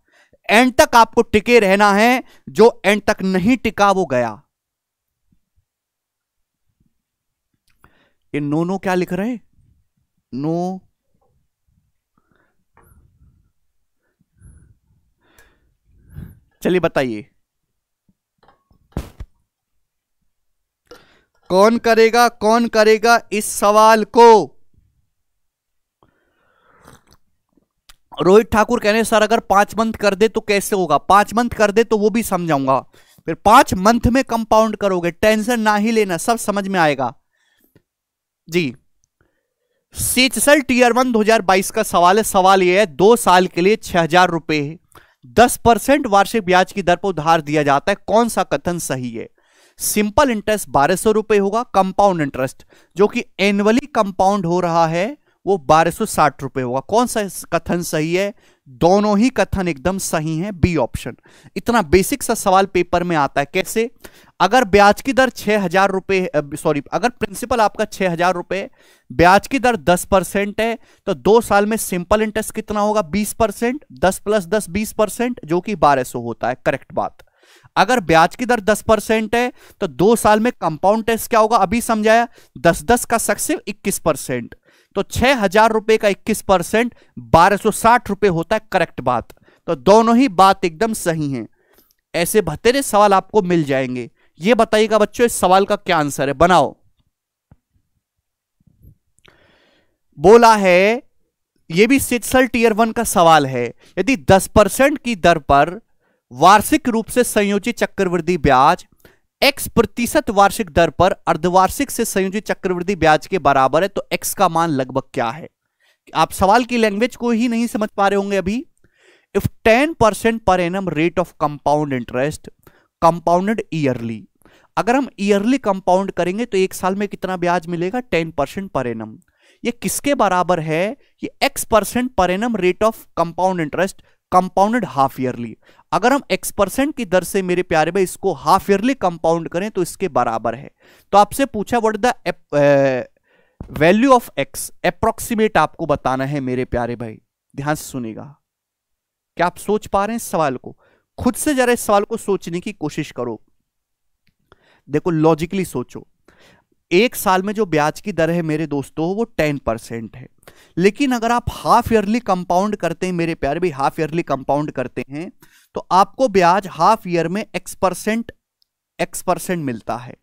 एंड तक आपको टिके रहना है जो एंड तक नहीं टिका वो गया ये नो नो क्या लिख रहे नो चलिए बताइए कौन करेगा कौन करेगा इस सवाल को रोहित ठाकुर कहने सर अगर पांच मंथ कर दे तो कैसे होगा पांच मंथ कर दे तो वो भी समझाऊंगा फिर पांच मंथ में कंपाउंड करोगे टेंशन ना ही लेना सब समझ में आएगा जी सीचसल टीयर वन 2022 का सवाल है सवाल यह है दो साल के लिए छह हजार रुपये दस परसेंट वार्षिक ब्याज की दर पर उधार दिया जाता है कौन सा कथन सही है सिंपल इंटरेस्ट बारह सौ रुपए होगा कंपाउंड इंटरेस्ट जो कि एनुअली कंपाउंड हो रहा है वो बारह सौ साठ रुपए होगा कौन सा कथन सही है दोनों ही कथन एकदम सही हैं बी ऑप्शन इतना बेसिक सा सवाल पेपर में आता है कैसे अगर ब्याज की दर छह हजार रुपए सॉरी अगर प्रिंसिपल आपका छह हजार रुपए ब्याज की दर दस परसेंट है तो दो साल में सिंपल इंटरेस्ट कितना होगा बीस परसेंट दस प्लस दस बीस परसेंट जो कि बारह सौ होता है करेक्ट बात अगर ब्याज की दर 10 परसेंट है तो दो साल में कंपाउंड टेस्ट क्या होगा अभी समझाया 10 10 का सक्सेस 21 परसेंट तो छह हजार रुपए का इक्कीस परसेंट बारह सौ साठ रुपए होता है करेक्ट बात तो दोनों ही बात एकदम सही है ऐसे बतेरे सवाल आपको मिल जाएंगे ये बताइएगा बच्चों इस सवाल का क्या आंसर है बनाओ बोला है ये भी सिटसल टीयर वन का सवाल है यदि 10 परसेंट की दर पर वार्षिक रूप से संयोजित चक्रवृद्धि ब्याज एक्स प्रतिशत वार्षिक दर पर अर्धवार्षिक से संयोजित चक्रवृद्धि ब्याज के बराबर है तो एक्स का मान लगभग क्या है आप सवाल की लैंग्वेज को ही नहीं समझ पा रहे होंगे अभी if ten percent per annum rate of compound interest compounded yearly अगर हम ईयरली कंपाउंड करेंगे तो एक साल में कितना ब्याज मिलेगा टेन परसेंट पर एनम ये किसके बराबर है ये x percent per annum rate of compound interest compounded half yearly अगर हम एक्स परसेंट की दर से मेरे प्यारे भाई इसको हाफ ईयरली कंपाउंड करें तो इसके बराबर है तो आपसे पूछा what the value of x approximate आपको बताना है मेरे प्यारे भाई ध्यान से सुनेगा क्या आप सोच पा रहे हैं इस सवाल को खुद से जरा इस सवाल को सोचने की कोशिश करो देखो लॉजिकली सोचो एक साल में जो ब्याज की दर है मेरे दोस्तों वो टेन परसेंट है लेकिन अगर आप हाफ ईयरली कंपाउंड करते हैं मेरे प्यारे भाई हाफ ईयरली कंपाउंड करते हैं तो आपको ब्याज हाफ ईयर में एक्स परसेंट एक्स परसेंट मिलता है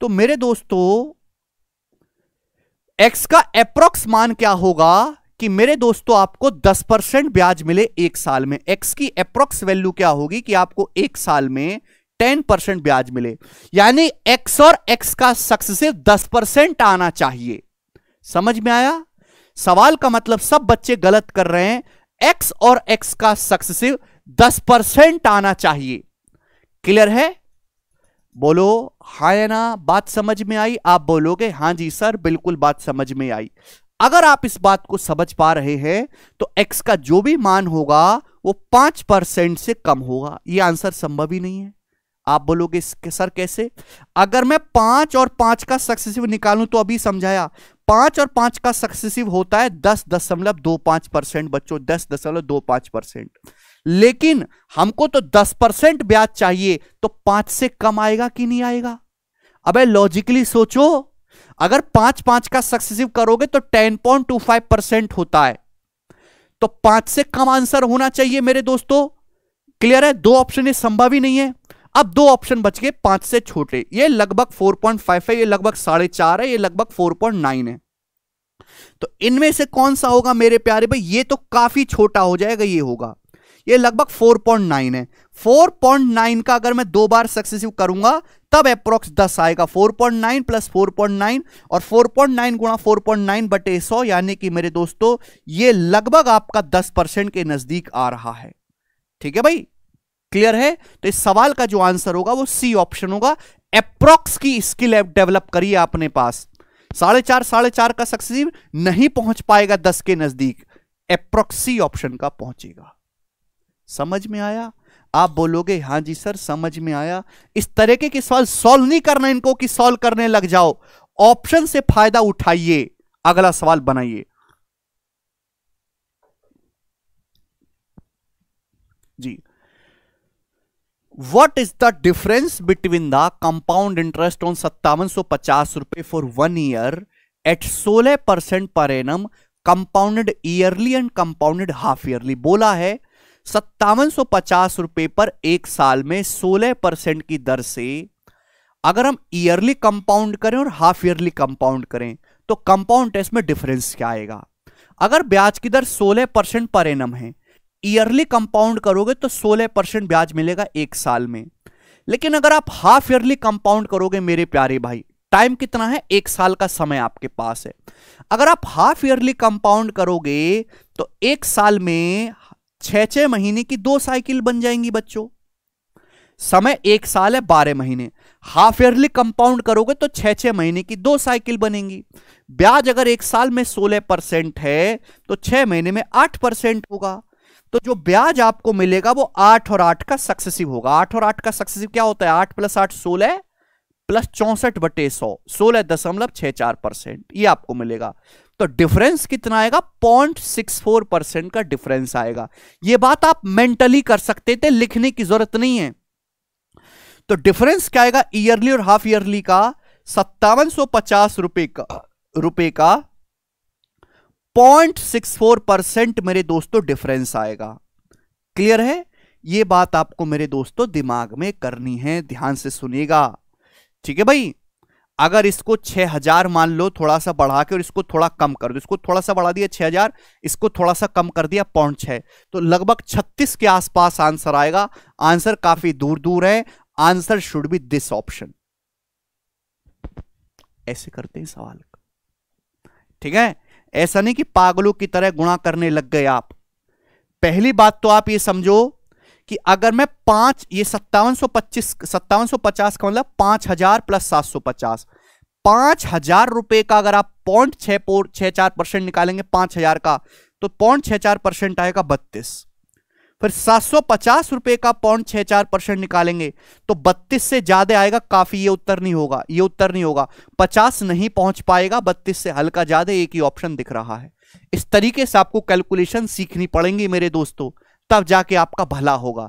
तो मेरे दोस्तों एक्स का अप्रोक्स मान क्या होगा कि मेरे दोस्तों आपको 10 परसेंट ब्याज मिले एक साल में एक्स की अप्रोक्स वैल्यू क्या होगी कि आपको एक साल में टेन परसेंट ब्याज मिले यानी एक्स और एक्स का सक्सेसिव दस परसेंट आना चाहिए समझ में आया सवाल का मतलब सब बच्चे गलत कर रहे हैं एक्स और एक्स का से दस परसेंट आना चाहिए क्लियर है बोलो हा ना बात समझ में आई आप बोलोगे हाँ जी सर बिल्कुल बात समझ में आई अगर आप इस बात को समझ पा रहे हैं तो एक्स का जो भी मान होगा वो पांच परसेंट से कम होगा ये आंसर संभव ही नहीं है आप बोलोगे सर कैसे अगर मैं पांच और पांच का सक्सेसिव निकालूं तो अभी समझाया पांच और पांच का सक्सेसिव होता है दस दशमलव दो पांच परसेंट बच्चों दस दशमलव दो पांच परसेंट लेकिन हमको तो दस परसेंट ब्याज चाहिए तो पांच से कम आएगा कि नहीं आएगा अबे लॉजिकली सोचो अगर पांच पांच का सक्सेसिव करोगे तो ten point two five percent होता है तो पांच से कम आंसर होना चाहिए मेरे दोस्तों क्लियर है दो ऑप्शन संभव ही नहीं है अब दो ऑप्शन बच गए पांच से छोटे ये लगभग 4.5 है ये लगभग साढ़े चार है ये लगभग 4.9 है तो इनमें से कौन सा होगा मेरे प्यारे भाई ये तो काफी छोटा हो जाएगा ये होगा ये लगभग 4.9 है 4.9 का अगर मैं दो बार सक्सेसिव करूंगा तब अप्रोक्स 10 आएगा 4.9 प्लस 4.9 और 4.9 गुणा फोर पॉइंट बटे सौ यानी कि मेरे दोस्तों ये लगभग आपका 10 परसेंट के नजदीक आ रहा है ठीक है भाई क्लियर है तो इस सवाल का जो आंसर होगा वो सी ऑप्शन होगा एप्रोक्स की स्किल डेवलप करिए अपने पास साढ़े चार साढ़े चार का सक्सेसिव नहीं पहुंच पाएगा दस के नजदीक एप्रोक्सी ऑप्शन का पहुंचेगा समझ में आया आप बोलोगे हाँ जी सर समझ में आया इस तरीके के सवाल सॉल्व नहीं करना इनको कि सॉल्व करने लग जाओ ऑप्शन से फायदा उठाइए अगला सवाल बनाइए जी what is the difference between the compound interest on सत्तावन सो पचास रुपए फॉर वन ईयर एट सोलह percent per annum compounded yearly and compounded half yearly बोला है सत्तावन सो पचास रुपए पर एक साल में सोलह परसेंट की दर से अगर हम ईयरली कंपाउंड करें और हाफ ईयरली कंपाउंड करें तो कंपाउंड टेस्ट में डिफरेंस क्या आएगा अगर ब्याज की दर सोलह परसेंट पर एनम है ईयरली कंपाउंड करोगे तो 16 परसेंट ब्याज मिलेगा एक साल में लेकिन अगर आप हाफ ईयरली कंपाउंड करोगे मेरे प्यारे भाई टाइम कितना है एक साल का समय आपके पास है अगर आप हाफ ईयरली कंपाउंड करोगे तो एक साल में छह छह महीने की दो साइकिल बन जाएंगी बच्चों समय एक साल है बारह महीने हाफ ईयरली कंपाउंड करोगे तो छह छह महीने की दो साइकिल बनेंगी ब्याज अगर एक साल में सोलह परसेंट है तो छह महीने में आठ परसेंट होगा तो जो ब्याज आपको मिलेगा वो आठ और आठ का सक्सेसिव होगा आठ और आठ का सक्सेसिव क्या होता है आठ प्लस आठ सोलह प्लस चौसठ बटे सौ सोलह दशमलव छह चार परसेंट ये आपको मिलेगा तो डिफरेंस कितना आएगा पॉइंट सिक्स फोर परसेंट का डिफरेंस आएगा ये बात आप मेंटली कर सकते थे लिखने की जरूरत नहीं है तो डिफरेंस क्या आएगा ईयरली और हाफ ईयरली का सत्तावन सौ पचास रुपए का रुपए का 0.64 परसेंट मेरे दोस्तों डिफरेंस आएगा क्लियर है ये बात आपको मेरे दोस्तों दिमाग में करनी है ध्यान से सुनेगा ठीक है भाई अगर इसको 6000 मान लो थोड़ा सा बढ़ा के और इसको थोड़ा कम कर दो इसको थोड़ा सा बढ़ा दिया 6000 इसको थोड़ा सा कम कर दिया पॉइंट छः तो लगभग 36 के आसपास आंसर आएगा आंसर काफी दूर दूर है answer should be this option ऐसे करते हैं सवाल ठीक है ऐसा नहीं कि पागलों की तरह गुणा करने लग गए आप पहली बात तो आप ये समझो कि अगर मैं पांच ये सत्तावन सौ पच्चीस सत्तावन सौ पचास का मतलब पांच हजार प्लस सात सौ पचास पांच हजार रुपए का अगर आप पॉइंट छह छह चार परसेंट निकालेंगे पांच हजार का तो पॉइंट छह चार परसेंट आएगा बत्तीस फिर सात सौ पचास रुपए का पॉइंट छह चार परसेंट निकालेंगे तो बत्तीस से ज्यादा आएगा काफी ये उत्तर नहीं होगा ये उत्तर नहीं होगा पचास नहीं पहुंच पाएगा बत्तीस से हल्का ज्यादा एक ही ऑप्शन दिख रहा है इस तरीके से आपको कैलकुलेशन सीखनी पड़ेंगी मेरे दोस्तों तब जाके आपका भला होगा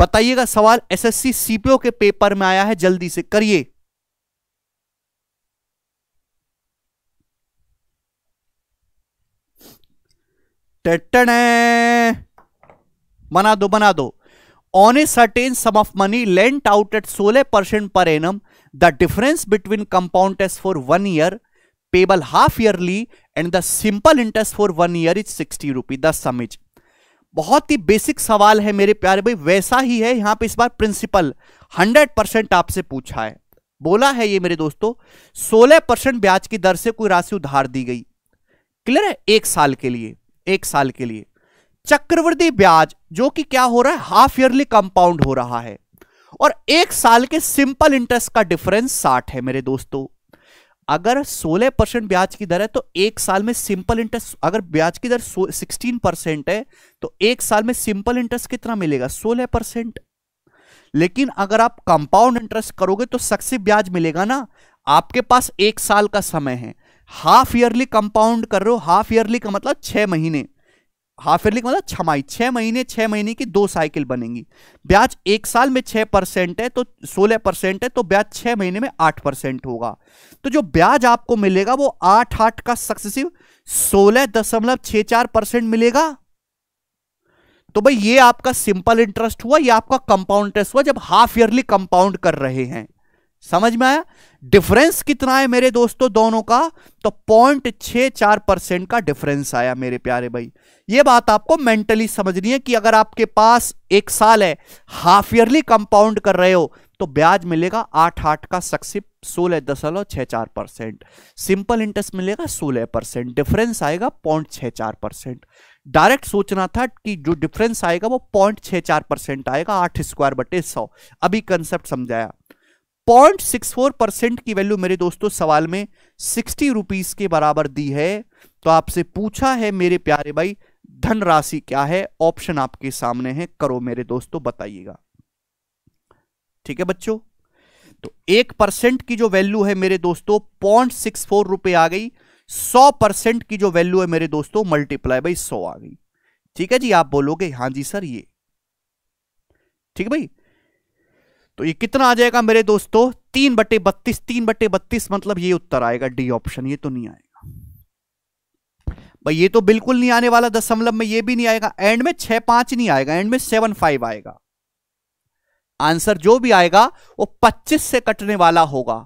बताइएगा सवाल सी सीपीओ के पेपर में आया है जल्दी से करिए टटने बना दो बना दो on a certain sum of money lent out at सोलह percent per annum the difference between compound for one year payable half yearly and the simple interest for one year is sixty rupee the sum is बहुत ही basic सवाल है मेरे प्यारे भाई वैसा ही है यहां पे इस बार प्रिंसिपल हंड्रेड परसेंट आपसे पूछा है बोला है ये मेरे दोस्तों सोलह परसेंट ब्याज की दर से कोई राशि उधार दी गई क्लियर है एक साल के लिए एक साल के लिए चक्रवृद्धि ब्याज जो कि क्या हो रहा है हाफ ईयरली कंपाउंड हो रहा है और एक साल के सिंपल इंटरेस्ट का डिफरेंस साठ है मेरे दोस्तों अगर 16 परसेंट ब्याज की दर है तो एक साल में सिंपल इंटरेस्ट अगर ब्याज की दर 16 परसेंट है तो एक साल में सिंपल इंटरेस्ट कितना मिलेगा 16 परसेंट लेकिन अगर आप कंपाउंड इंटरेस्ट करोगे तो सक्से ब्याज मिलेगा ना आपके पास एक साल का समय है हाफ ईयरली कंपाउंड कर रहे हो हाफ ईयरली का मतलब छह महीने हाफ ईयरली मतलब छमाई छह महीने छह महीने की दो साइकिल बनेंगी ब्याज एक साल में छह परसेंट है तो सोलह परसेंट है तो ब्याज छह महीने में आठ परसेंट होगा तो जो ब्याज आपको मिलेगा वो आठ आठ का सक्सेसिव सोलह दशमलव छह चार परसेंट मिलेगा तो भाई ये आपका सिंपल इंटरेस्ट हुआ ये आपका कंपाउंड इंटरेस्ट हुआ जब हाफ ईयरली कंपाउंड कर रहे हैं समझ में आया डिफरेंस कितना है मेरे दोस्तों दोनों का तो पॉइंट छ चार परसेंट का डिफरेंस आया मेरे प्यारे भाई ये बात आपको मेंटली समझनी है कि अगर आपके पास एक साल है हाफ ईयरली कंपाउंड कर रहे हो तो ब्याज मिलेगा आठ आठ का सक्सिप सोलह दशमलव छह चार परसेंट सिंपल इंटरेस्ट मिलेगा सोलह परसेंट डिफरेंस आएगा पॉइंट छह चार परसेंट डायरेक्ट सोचना था कि जो डिफरेंस आएगा वो पॉइंट छह चार परसेंट आएगा आठ स्क्वायर बटे सौ अभी कंसेप्ट समझाया फोर परसेंट की वैल्यू मेरे दोस्तों सवाल में सिक्सटी रुपीज के बराबर दी है तो आपसे पूछा है मेरे प्यारे भाई धन राशि क्या है ऑप्शन आपके सामने है करो मेरे दोस्तों बताइएगा ठीक है बच्चों तो एक परसेंट की जो वैल्यू है मेरे दोस्तों पॉइंट सिक्स फोर रुपए आ गई सौ परसेंट की जो वैल्यू है मेरे दोस्तों मल्टीप्लाई बाई सौ आ गई ठीक है जी आप बोलोगे हाँ जी सर ये ठीक है भाई तो ये कितना आ जाएगा मेरे दोस्तों तीन बटे बत्तीस तीन बटे बत्तीस मतलब ये उत्तर आएगा डी ऑप्शन ये तो नहीं आएगा भाई ये तो बिल्कुल नहीं आने वाला दशमलव में ये भी नहीं आएगा एंड में छह पांच नहीं आएगा एंड में सेवन फाइव आएगा आंसर जो भी आएगा वो पच्चीस से कटने वाला होगा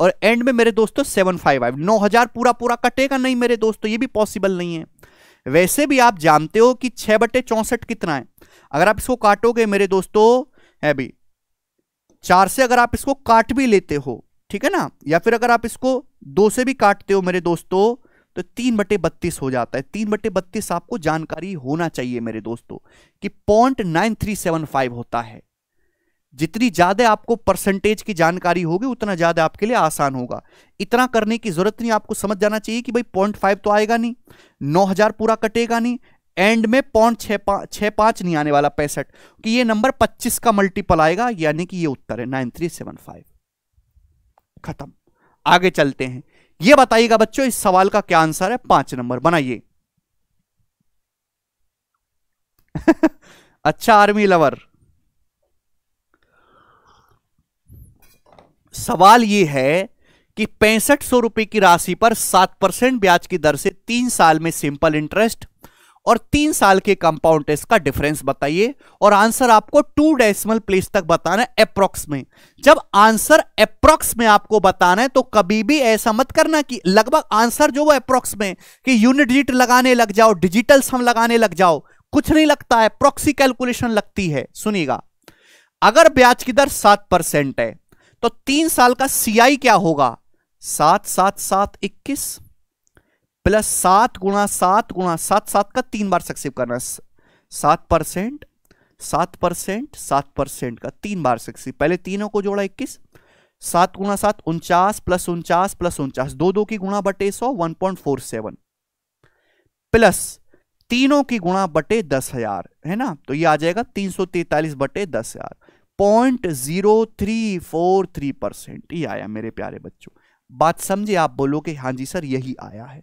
और एंड में मेरे दोस्तों सेवन फाइव आए नौ हजार पूरा पूरा कटेगा नहीं मेरे दोस्तों ये भी पॉसिबल नहीं है वैसे भी आप जानते हो कि छह बटे चौसठ कितना है अगर आप इसको काटोगे मेरे दोस्तों है भी चार से अगर आप इसको काट भी लेते हो ठीक है ना या फिर अगर आप इसको दो से भी काटते हो मेरे दोस्तों तो तीन बटे बत्तीस हो जाता है तीन बटे बत्तीस आपको जानकारी होना चाहिए मेरे दोस्तों कि point nine three seven five होता है जितनी ज़्यादा आपको परसेंटेज की जानकारी होगी उतना ज़्यादा आपके लिए आसान होगा इतना करने की ज़रूरत नहीं आपको समझ जाना चाहिए कि भाई पॉइंट फाइव तो आएगा नहीं नौ हज़ार पूरा कटेगा नहीं एंड में पॉइंट छः पाँच पाँच नहीं आने वाला पैंसठ कि ये नंबर पच्चीस का मल्टीपल आएगा यानी कि ये उत्तर है नाइन थ्री सेवन फाइव खत्म आगे चलते हैं ये बताइएगा बच्चों इस सवाल का क्या आंसर है पांच नंबर बनाइए अच्छा आर्मी लवर सवाल ये है कि पैंसठ सौ रुपए की राशि पर सात परसेंट ब्याज की दर से तीन साल में सिंपल इंटरेस्ट और तीन साल के कंपाउंड टेस्ट का डिफरेंस बताइए और आंसर आपको टू डेसिमल प्लेस तक बताना है अप्रोक्स में जब आंसर अप्रोक्स में आपको बताना है तो कभी भी ऐसा मत करना कि लगभग आंसर जो वो अप्रोक्स में कि यूनिट डिजिट लगाने लग जाओ डिजिटल सम लगाने लग जाओ कुछ नहीं लगता है प्रोक्सी कैलकुलेशन लगती है सुनिएगा अगर ब्याज की दर सात परसेंट है तो तीन साल का सीआई क्या होगा सात सात सात इक्कीस प्लस सात गुणा सात गुणा सात सात का तीन बार सक्सेव करना सात परसेंट सात परसेंट सात परसेंट का तीन बार सक्सेव पहले तीनों को जोड़ा इक्कीस सात गुणा सात उनचास प्लस उनचास प्लस उनचास दो दो की गुणा बटे सौ one point four seven plus तीनों की गुणा बटे दस हजार है ना तो ये आ जाएगा तीन सौ तैतालीस बटे दस हजार point zero three four three percent ये आया मेरे प्यारे बच्चों बात समझे आप बोलो कि हाँ जी सर यही आया है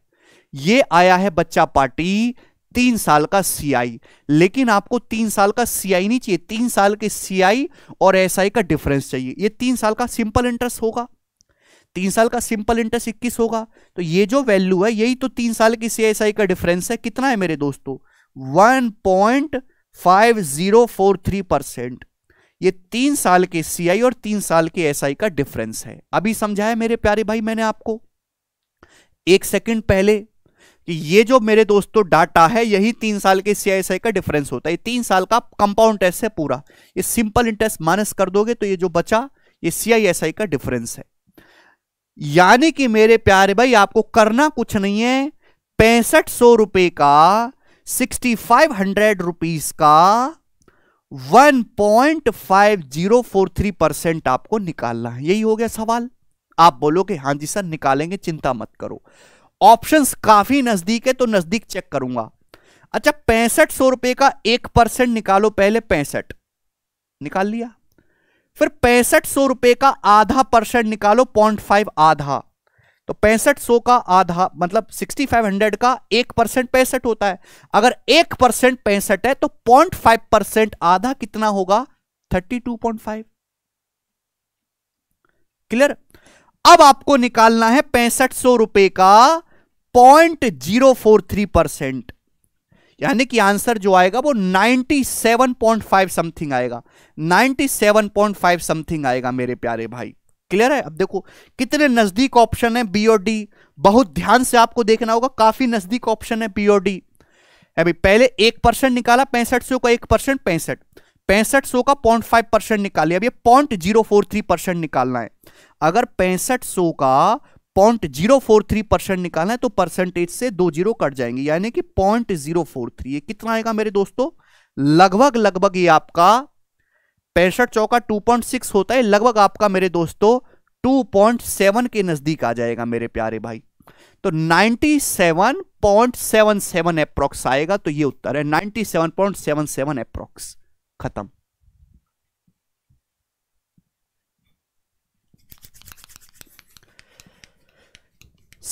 ये आया है बच्चा पार्टी तीन साल का सीआई लेकिन आपको तीन साल का सीआई नहीं चाहिए तीन साल के सीआई और एसआई का डिफरेंस चाहिए ये तीन साल का सिंपल इंटरेस्ट होगा तीन साल का सिंपल इंटरेस्ट इक्कीस होगा तो ये जो वैल्यू है यही तो तीन साल की सीएसआई का डिफरेंस है कितना है मेरे दोस्तों one point five zero four three percent ये तीन साल के सीआई और तीन साल के एसआई का डिफरेंस है अभी समझाया मेरे प्यारे भाई मैंने आपको एक सेकंड पहले कि ये जो मेरे दोस्तों डाटा है यही तीन साल के सीआईएसआई का डिफरेंस होता है तीन साल का कंपाउंड टेस्ट है पूरा ये सिंपल इंटरेस्ट माइनस कर दोगे तो ये जो बचा ये सीआईएसआई का डिफरेंस है यानी कि मेरे प्यारे भाई आपको करना कुछ नहीं है पैंसठ सौ रुपए का सिक्सटी फाइव हंड्रेड रुपीज का one point five zero four three percent आपको निकालना है यही हो गया सवाल आप बोलोगे हां जी सर निकालेंगे चिंता मत करो ऑप्शंस काफी नजदीक है तो नजदीक चेक करूंगा अच्छा पैंसठ सौ रुपए का एक परसेंट निकालो पहले पैंसठ निकाल लिया फिर पैंसठ सौ रुपए का आधा परसेंट निकालो पॉइंट फाइव आधा तो पैंसठ सौ का आधा मतलब सिक्सटी फाइव हंड्रेड का एक परसेंट पैंसठ होता है अगर एक परसेंट पैंसठ है तो पॉइंट फाइव परसेंट आधा कितना होगा thirty two point five clear अब आपको निकालना है पैंसठ सौ रुपए का point zero four three percent यानी कि आंसर जो आएगा वो सेवन पॉइंट फाइव समथिंग आएगा सेवन पॉइंट फाइव समथिंग आएगा मेरे प्यारे भाई क्लियर है अब देखो कितने नजदीक ऑप्शन है बी और डी बहुत ध्यान से आपको देखना होगा काफी नजदीक ऑप्शन है बी और डी अभी पहले एक परसेंट निकाला पैंसठ सौ का एक परसेंट पैंसठ पैंसठ सौ का पॉइंट फाइव परसेंट निकालिए अब ये point zero four three percent निकालना है अगर पैंसठ सौ का point zero four three percent निकालना है तो परसेंटेज से दो जीरो कट जाएंगे यानी कि पॉइंट जीरो फोर थ्री कितना आएगा मेरे दोस्तों लगभग लगभग ये आपका पैंसठ चौका टू पॉइंट सिक्स होता है लगभग आपका मेरे दोस्तों टू पॉइंट सेवन के नजदीक आ जाएगा मेरे प्यारे भाई तो seven seven point seven approx आएगा तो ये उत्तर है seven seven point seven approx खत्म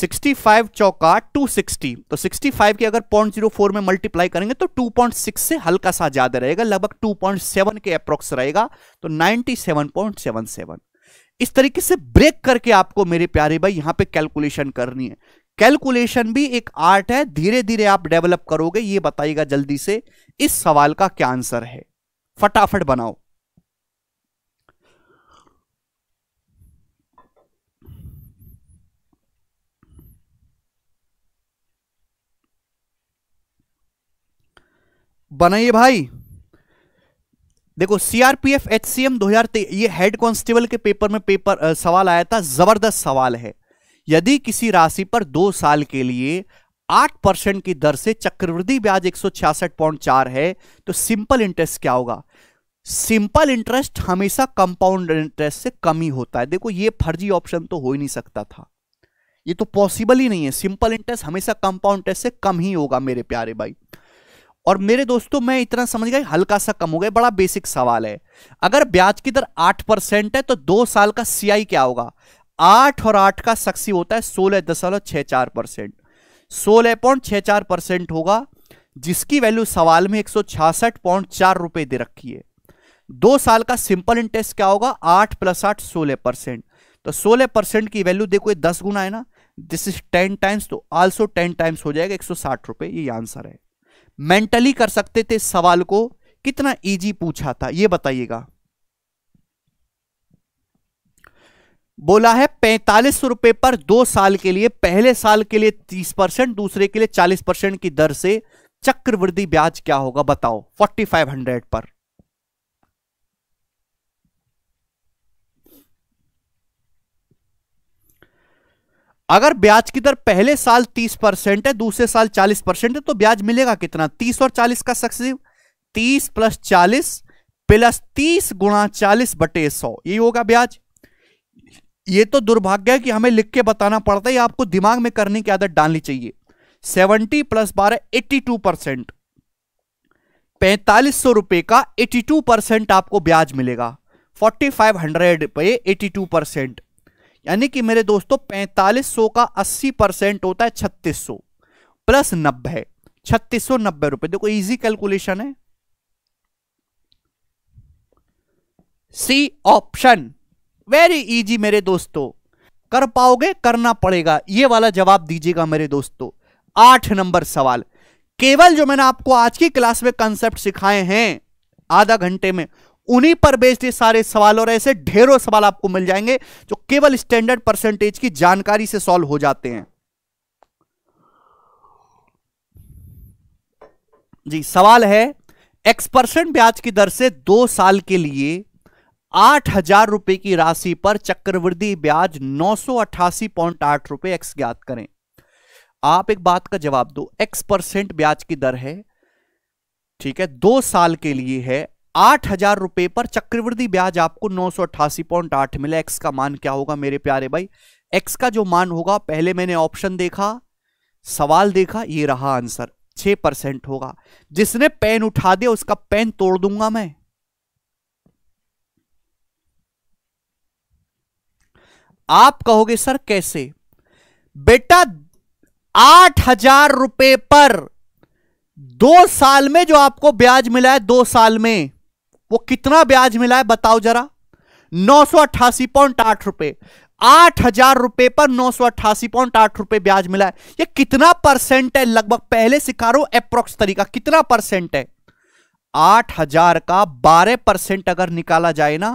65 चौका 260 तो 65 के अगर 0.04 में मल्टीप्लाई करेंगे तो 2.6 से हल्का सा ज्यादा रहेगा लगभग 2.7 के अप्रोक्स रहेगा तो 97.77 इस तरीके से ब्रेक करके आपको मेरे प्यारे भाई यहां पे कैलकुलेशन करनी है कैलकुलेशन भी एक आर्ट है धीरे धीरे आप डेवलप करोगे ये बताइएगा जल्दी से इस सवाल का क्या आंसर है फटाफट बनाओ बनाइए भाई देखो सीआरपीएफ एच एचसीएम 2023 ये हेड कांस्टेबल के पेपर में पेपर आ, सवाल आया था जबरदस्त सवाल है यदि किसी राशि पर दो साल के लिए आठ परसेंट की दर से चक्रवृद्धि ब्याज एक चार है तो सिंपल इंटरेस्ट क्या होगा सिंपल इंटरेस्ट हमेशा कंपाउंड इंटरेस्ट से कम ही होता है देखो ये फर्जी ऑप्शन तो हो ही नहीं सकता था ये तो पॉसिबल ही नहीं है सिंपल इंटरेस्ट हमेशा कंपाउंड इंटरेस्ट से कम ही होगा मेरे प्यारे भाई और मेरे दोस्तों मैं इतना समझ गया हल्का सा कम हो गया बड़ा बेसिक सवाल है अगर ब्याज की दर आठ परसेंट है तो दो साल का सीआई क्या होगा आठ और आठ का सक्सी होता है सोलह दशमलव छह चार परसेंट सोलह पॉइंट छह चार परसेंट होगा जिसकी वैल्यू सवाल में एक सौ छियासठ पॉइंट चार रुपए दे रखी है दो साल का सिंपल इंटरेस्ट क्या होगा आठ प्लस आठ सोलह परसेंट तो सोलह परसेंट की वैल्यू देखो ये दस गुना है ना दिस इज टेन टाइम्स तो आल्सो टेन टाइम्स हो जाएगा एक सौ साठ रुपए ये आंसर है मेंटली कर सकते थे सवाल को कितना इजी पूछा था ये बताइएगा बोला है पैंतालीस रुपए पर दो साल के लिए पहले साल के लिए तीस परसेंट दूसरे के लिए चालीस परसेंट की दर से चक्रवृद्धि ब्याज क्या होगा बताओ फोर्टी फाइव हंड्रेड पर अगर ब्याज की दर पहले साल 30 परसेंट है दूसरे साल 40 परसेंट है तो ब्याज मिलेगा कितना 30 और 40 का सक्सेसिव 30 प्लस 40 प्लस 30 गुणा चालीस बटे सौ ये होगा ब्याज ये तो दुर्भाग्य है कि हमें लिख के बताना पड़ता है आपको दिमाग में करने की आदत डालनी चाहिए 70 प्लस बारह एट्टी टू परसेंट पैंतालीस सौ रुपए का 82 परसेंट आपको ब्याज मिलेगा फोर्टी फाइव हंड्रेड पे टू परसेंट यानी कि मेरे दोस्तों 4500 का 80 परसेंट होता है 3600 प्लस नब्बे छत्तीस सौ नब्बे रुपए देखो इजी कैलकुलेशन है सी ऑप्शन वेरी इजी मेरे दोस्तों कर पाओगे करना पड़ेगा ये वाला जवाब दीजिएगा मेरे दोस्तों आठ नंबर सवाल केवल जो मैंने आपको आज की क्लास में कंसेप्ट सिखाए हैं आधा घंटे में उन्हीं पर बेस्ड ये सारे सवाल और ऐसे ढेरों सवाल आपको मिल जाएंगे जो केवल स्टैंडर्ड परसेंटेज की जानकारी से सॉल्व हो जाते हैं जी सवाल है एक्स परसेंट ब्याज की दर से दो साल के लिए आठ हजार रुपए की राशि पर चक्रवृद्धि ब्याज नौ सौ अट्ठासी पॉइंट आठ रुपए एक्स ज्ञात करें आप एक बात का जवाब दो एक्स परसेंट ब्याज की दर है ठीक है दो साल के लिए है आठ हजार रुपए पर चक्रवृद्धि ब्याज आपको नौ सौ अट्ठासी पॉइंट आठ मिला एक्स का मान क्या होगा मेरे प्यारे भाई एक्स का जो मान होगा पहले मैंने ऑप्शन देखा सवाल देखा ये रहा आंसर छह परसेंट होगा जिसने पेन उठा दिया उसका पेन तोड़ दूंगा मैं आप कहोगे सर कैसे बेटा आठ हजार रुपए पर दो साल में जो आपको ब्याज मिला है दो साल में वो कितना ब्याज मिला है बताओ जरा नौ सौ अट्ठासी पॉइंट आठ रुपए आठ हजार रुपए पर नौ सौ अट्ठासी पॉइंट आठ रुपए ब्याज मिला है ये कितना परसेंट है लगभग पहले सिखा रहा हूं अप्रोक्स तरीका कितना परसेंट है आठ हजार का बारह परसेंट अगर निकाला जाए ना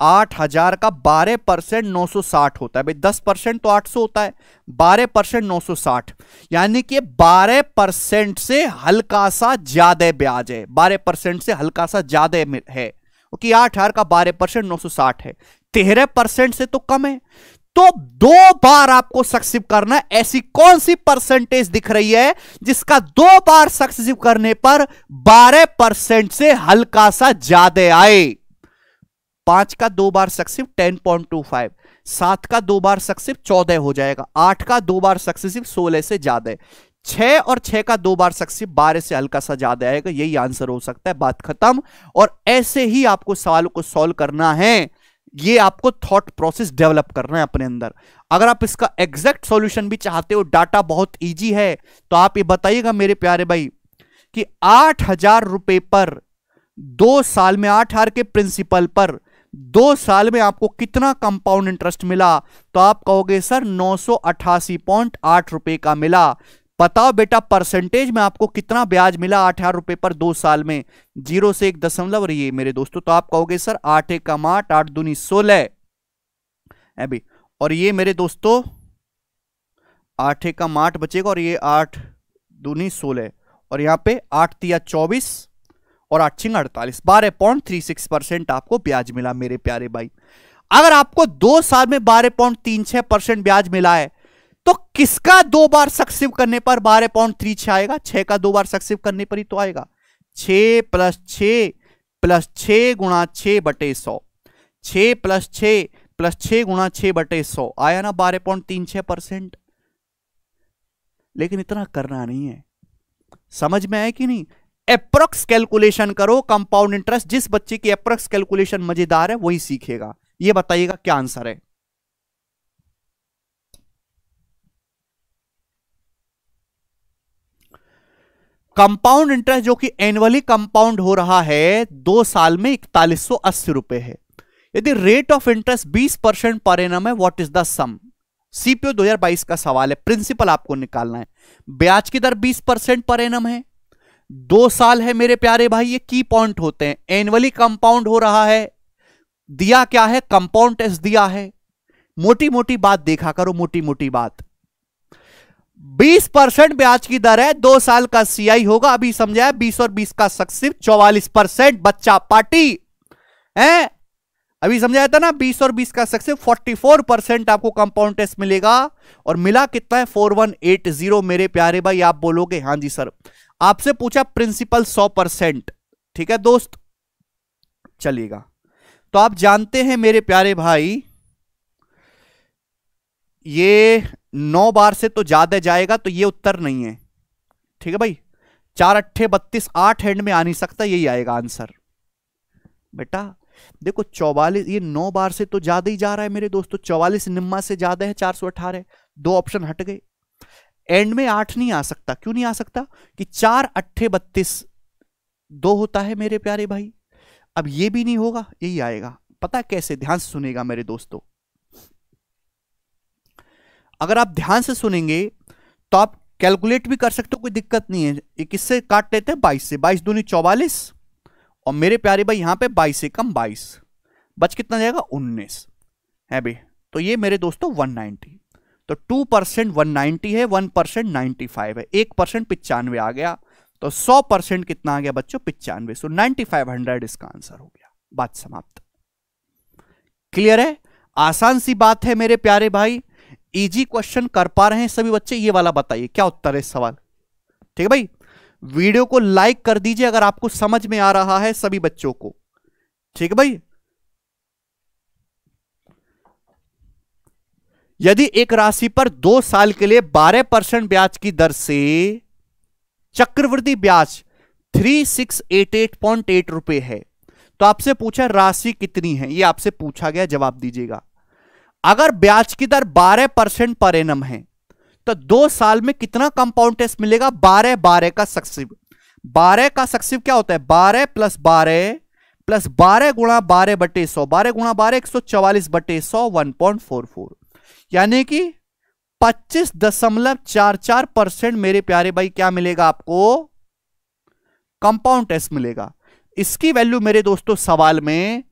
आठ हजार का बारह परसेंट नौ सौ साठ होता है भाई दस परसेंट तो आठ सौ होता है बारह परसेंट नौ सौ साठ यानी कि बारह परसेंट से हल्का सा ज्यादा ब्याज है बारह परसेंट से हल्का सा ज्यादा है क्योंकि आठ हजार का बारह परसेंट नौ सौ साठ है तेरह परसेंट से तो कम है तो दो बार आपको सक्सेसिव करना ऐसी कौन सी परसेंटेज दिख रही है जिसका दो बार सक्सेसिव करने पर बारह परसेंट से हल्का सा ज्यादा आए पांच का दो बार successive ten point two five सात का दो बार सक्सेसिव चौदह हो जाएगा आठ का दो बार सक्सेसिव सोलह से ज्यादा छह और छह का दो बार सक्सेसिव बारह से हल्का सा ज्यादा आएगा यही आंसर हो सकता है बात खत्म और ऐसे ही आपको सवाल को सॉल्व करना है ये आपको थॉट प्रोसेस डेवलप करना है अपने अंदर अगर आप इसका एग्जैक्ट सॉल्यूशन भी चाहते हो डाटा बहुत इजी है तो आप ये बताइएगा मेरे प्यारे भाई कि आठ हजार रुपए पर दो साल में आठ हार के प्रिंसिपल पर दो साल में आपको कितना कंपाउंड इंटरेस्ट मिला तो आप कहोगे सर नौ रुपए का मिला बताओ बेटा परसेंटेज में आपको कितना ब्याज मिला आठ हजार रुपए पर दो साल में जीरो से एक दशमलव रही है मेरे दोस्तों तो आप कहोगे सर आठ एक कम आठ आठ दूनी सोलह अभी और ये मेरे दोस्तों आठ एक कम आठ बचेगा और ये आठ दूनी सोलह और यहाँ पे आठ तिया चौबीस और आठ छिंग अड़तालीस बारह पॉइंट थ्री सिक्स परसेंट आपको ब्याज मिला मेरे प्यारे भाई अगर आपको दो साल में बारह पॉइंट तीन छह परसेंट ब्याज मिला है तो किसका दो बार सक्सेसिव करने पर बारह पॉइंट थ्री छह आएगा छह का दो बार सक्सेसिव करने पर ही तो आएगा छ प्लस छ प्लस छ गुणा छ बटे सौ छ प्लस छ प्लस छ गुणा छ बटे सौ आया ना बारह पॉइंट तीन छह परसेंट लेकिन इतना करना नहीं है समझ में आए कि नहीं अप्रोक्स कैलकुलेशन करो कंपाउंड इंटरेस्ट जिस बच्चे की अप्रोक्स कैलकुलेशन मजेदार है वही सीखेगा ये बताइएगा क्या आंसर है कंपाउंड इंटरेस्ट जो कि एनुअली कंपाउंड हो रहा है दो साल में इकतालीस सौ अस्सी रुपए है यदि rate of interest 20 percent per annum है what is the sum CPO 2022 का सवाल है प्रिंसिपल आपको निकालना है ब्याज की दर 20 परसेंट पर एनम है दो साल है मेरे प्यारे भाई ये की पॉइंट होते हैं एनुअली कंपाउंड हो रहा है दिया क्या है कंपाउंड टेस्ट दिया है मोटी मोटी बात देखा करो मोटी मोटी बात 20 परसेंट ब्याज की दर है दो साल का सीआई होगा अभी समझाया 20 और 20 का सक्सिव 44 परसेंट बच्चा पार्टी है अभी समझाया था ना 20 और 20 का सक्सेस 44 परसेंट आपको कंपाउंड टेस्ट मिलेगा और मिला कितना है 4180 मेरे प्यारे भाई आप बोलोगे हाँ जी सर आपसे पूछा प्रिंसिपल सौ परसेंट ठीक है दोस्त चलिएगा तो आप जानते हैं मेरे प्यारे भाई ये नौ बार से तो ज्यादा जाएगा तो ये उत्तर नहीं है ठीक है भाई चार अट्ठे बत्तीस आठ हैंड में आ नहीं सकता यही आएगा आंसर बेटा देखो चौवालीस ये नौ बार से तो ज्यादा ही जा रहा है मेरे दोस्तों तो चौवालीस निम्मा से ज्यादा है चार सौ अठारह दो ऑप्शन हट गए एंड में आठ नहीं आ सकता क्यों नहीं आ सकता कि चार अट्ठे बत्तीस दो होता है मेरे प्यारे भाई अब ये भी नहीं होगा यही आएगा पता कैसे ध्यान से सुनेगा मेरे दोस्तों अगर आप ध्यान से सुनेंगे तो आप कैलकुलेट भी कर सकते हो कोई दिक्कत नहीं है ये किससे काट लेते हैं बाईस से बाईस दूनी चौवालीस और मेरे प्यारे भाई यहां पे बाईस से कम बाईस बच कितना जाएगा उन्नीस है भाई तो ये मेरे दोस्तों वन नाइनटी तो टू परसेंट वन नाइन्टी है वन परसेंट नाइन्टी फाइव है एक परसेंट पिचानवे आ गया तो सौ परसेंट कितना आ गया बच्चों पिचानवे सो नाइन्टी फाइव हंड्रेड इसका आंसर हो गया बात समाप्त क्लियर है आसान सी बात है मेरे प्यारे भाई इजी क्वेश्चन कर पा रहे हैं सभी बच्चे ये वाला बताइए क्या उत्तर है सवाल ठीक है भाई वीडियो को लाइक कर दीजिए अगर आपको समझ में आ रहा है सभी बच्चों को ठीक है भाई यदि एक राशि पर दो साल के लिए बारह परसेंट ब्याज की दर से चक्रवृद्धि ब्याज three six eight eight point eight रुपए है तो आपसे पूछा राशि कितनी है ये आपसे पूछा गया जवाब दीजिएगा अगर ब्याज की दर बारह परसेंट पर एनम है तो दो साल में कितना कंपाउंड टेस्ट मिलेगा बारह बारह का सक्सिव बारह का सक्सिव क्या होता है बारह प्लस बारह प्लस बारह गुणा बारह बटे सौ बारह गुणा बारह एक सौ चौवालीस बटे सौ वन पॉइंट फोर फोर यानी कि पच्चीस दशमलव चार चार परसेंट मेरे प्यारे भाई क्या मिलेगा आपको कंपाउंड टेस्ट मिलेगा इसकी वैल्यू मेरे दोस्तों सवाल में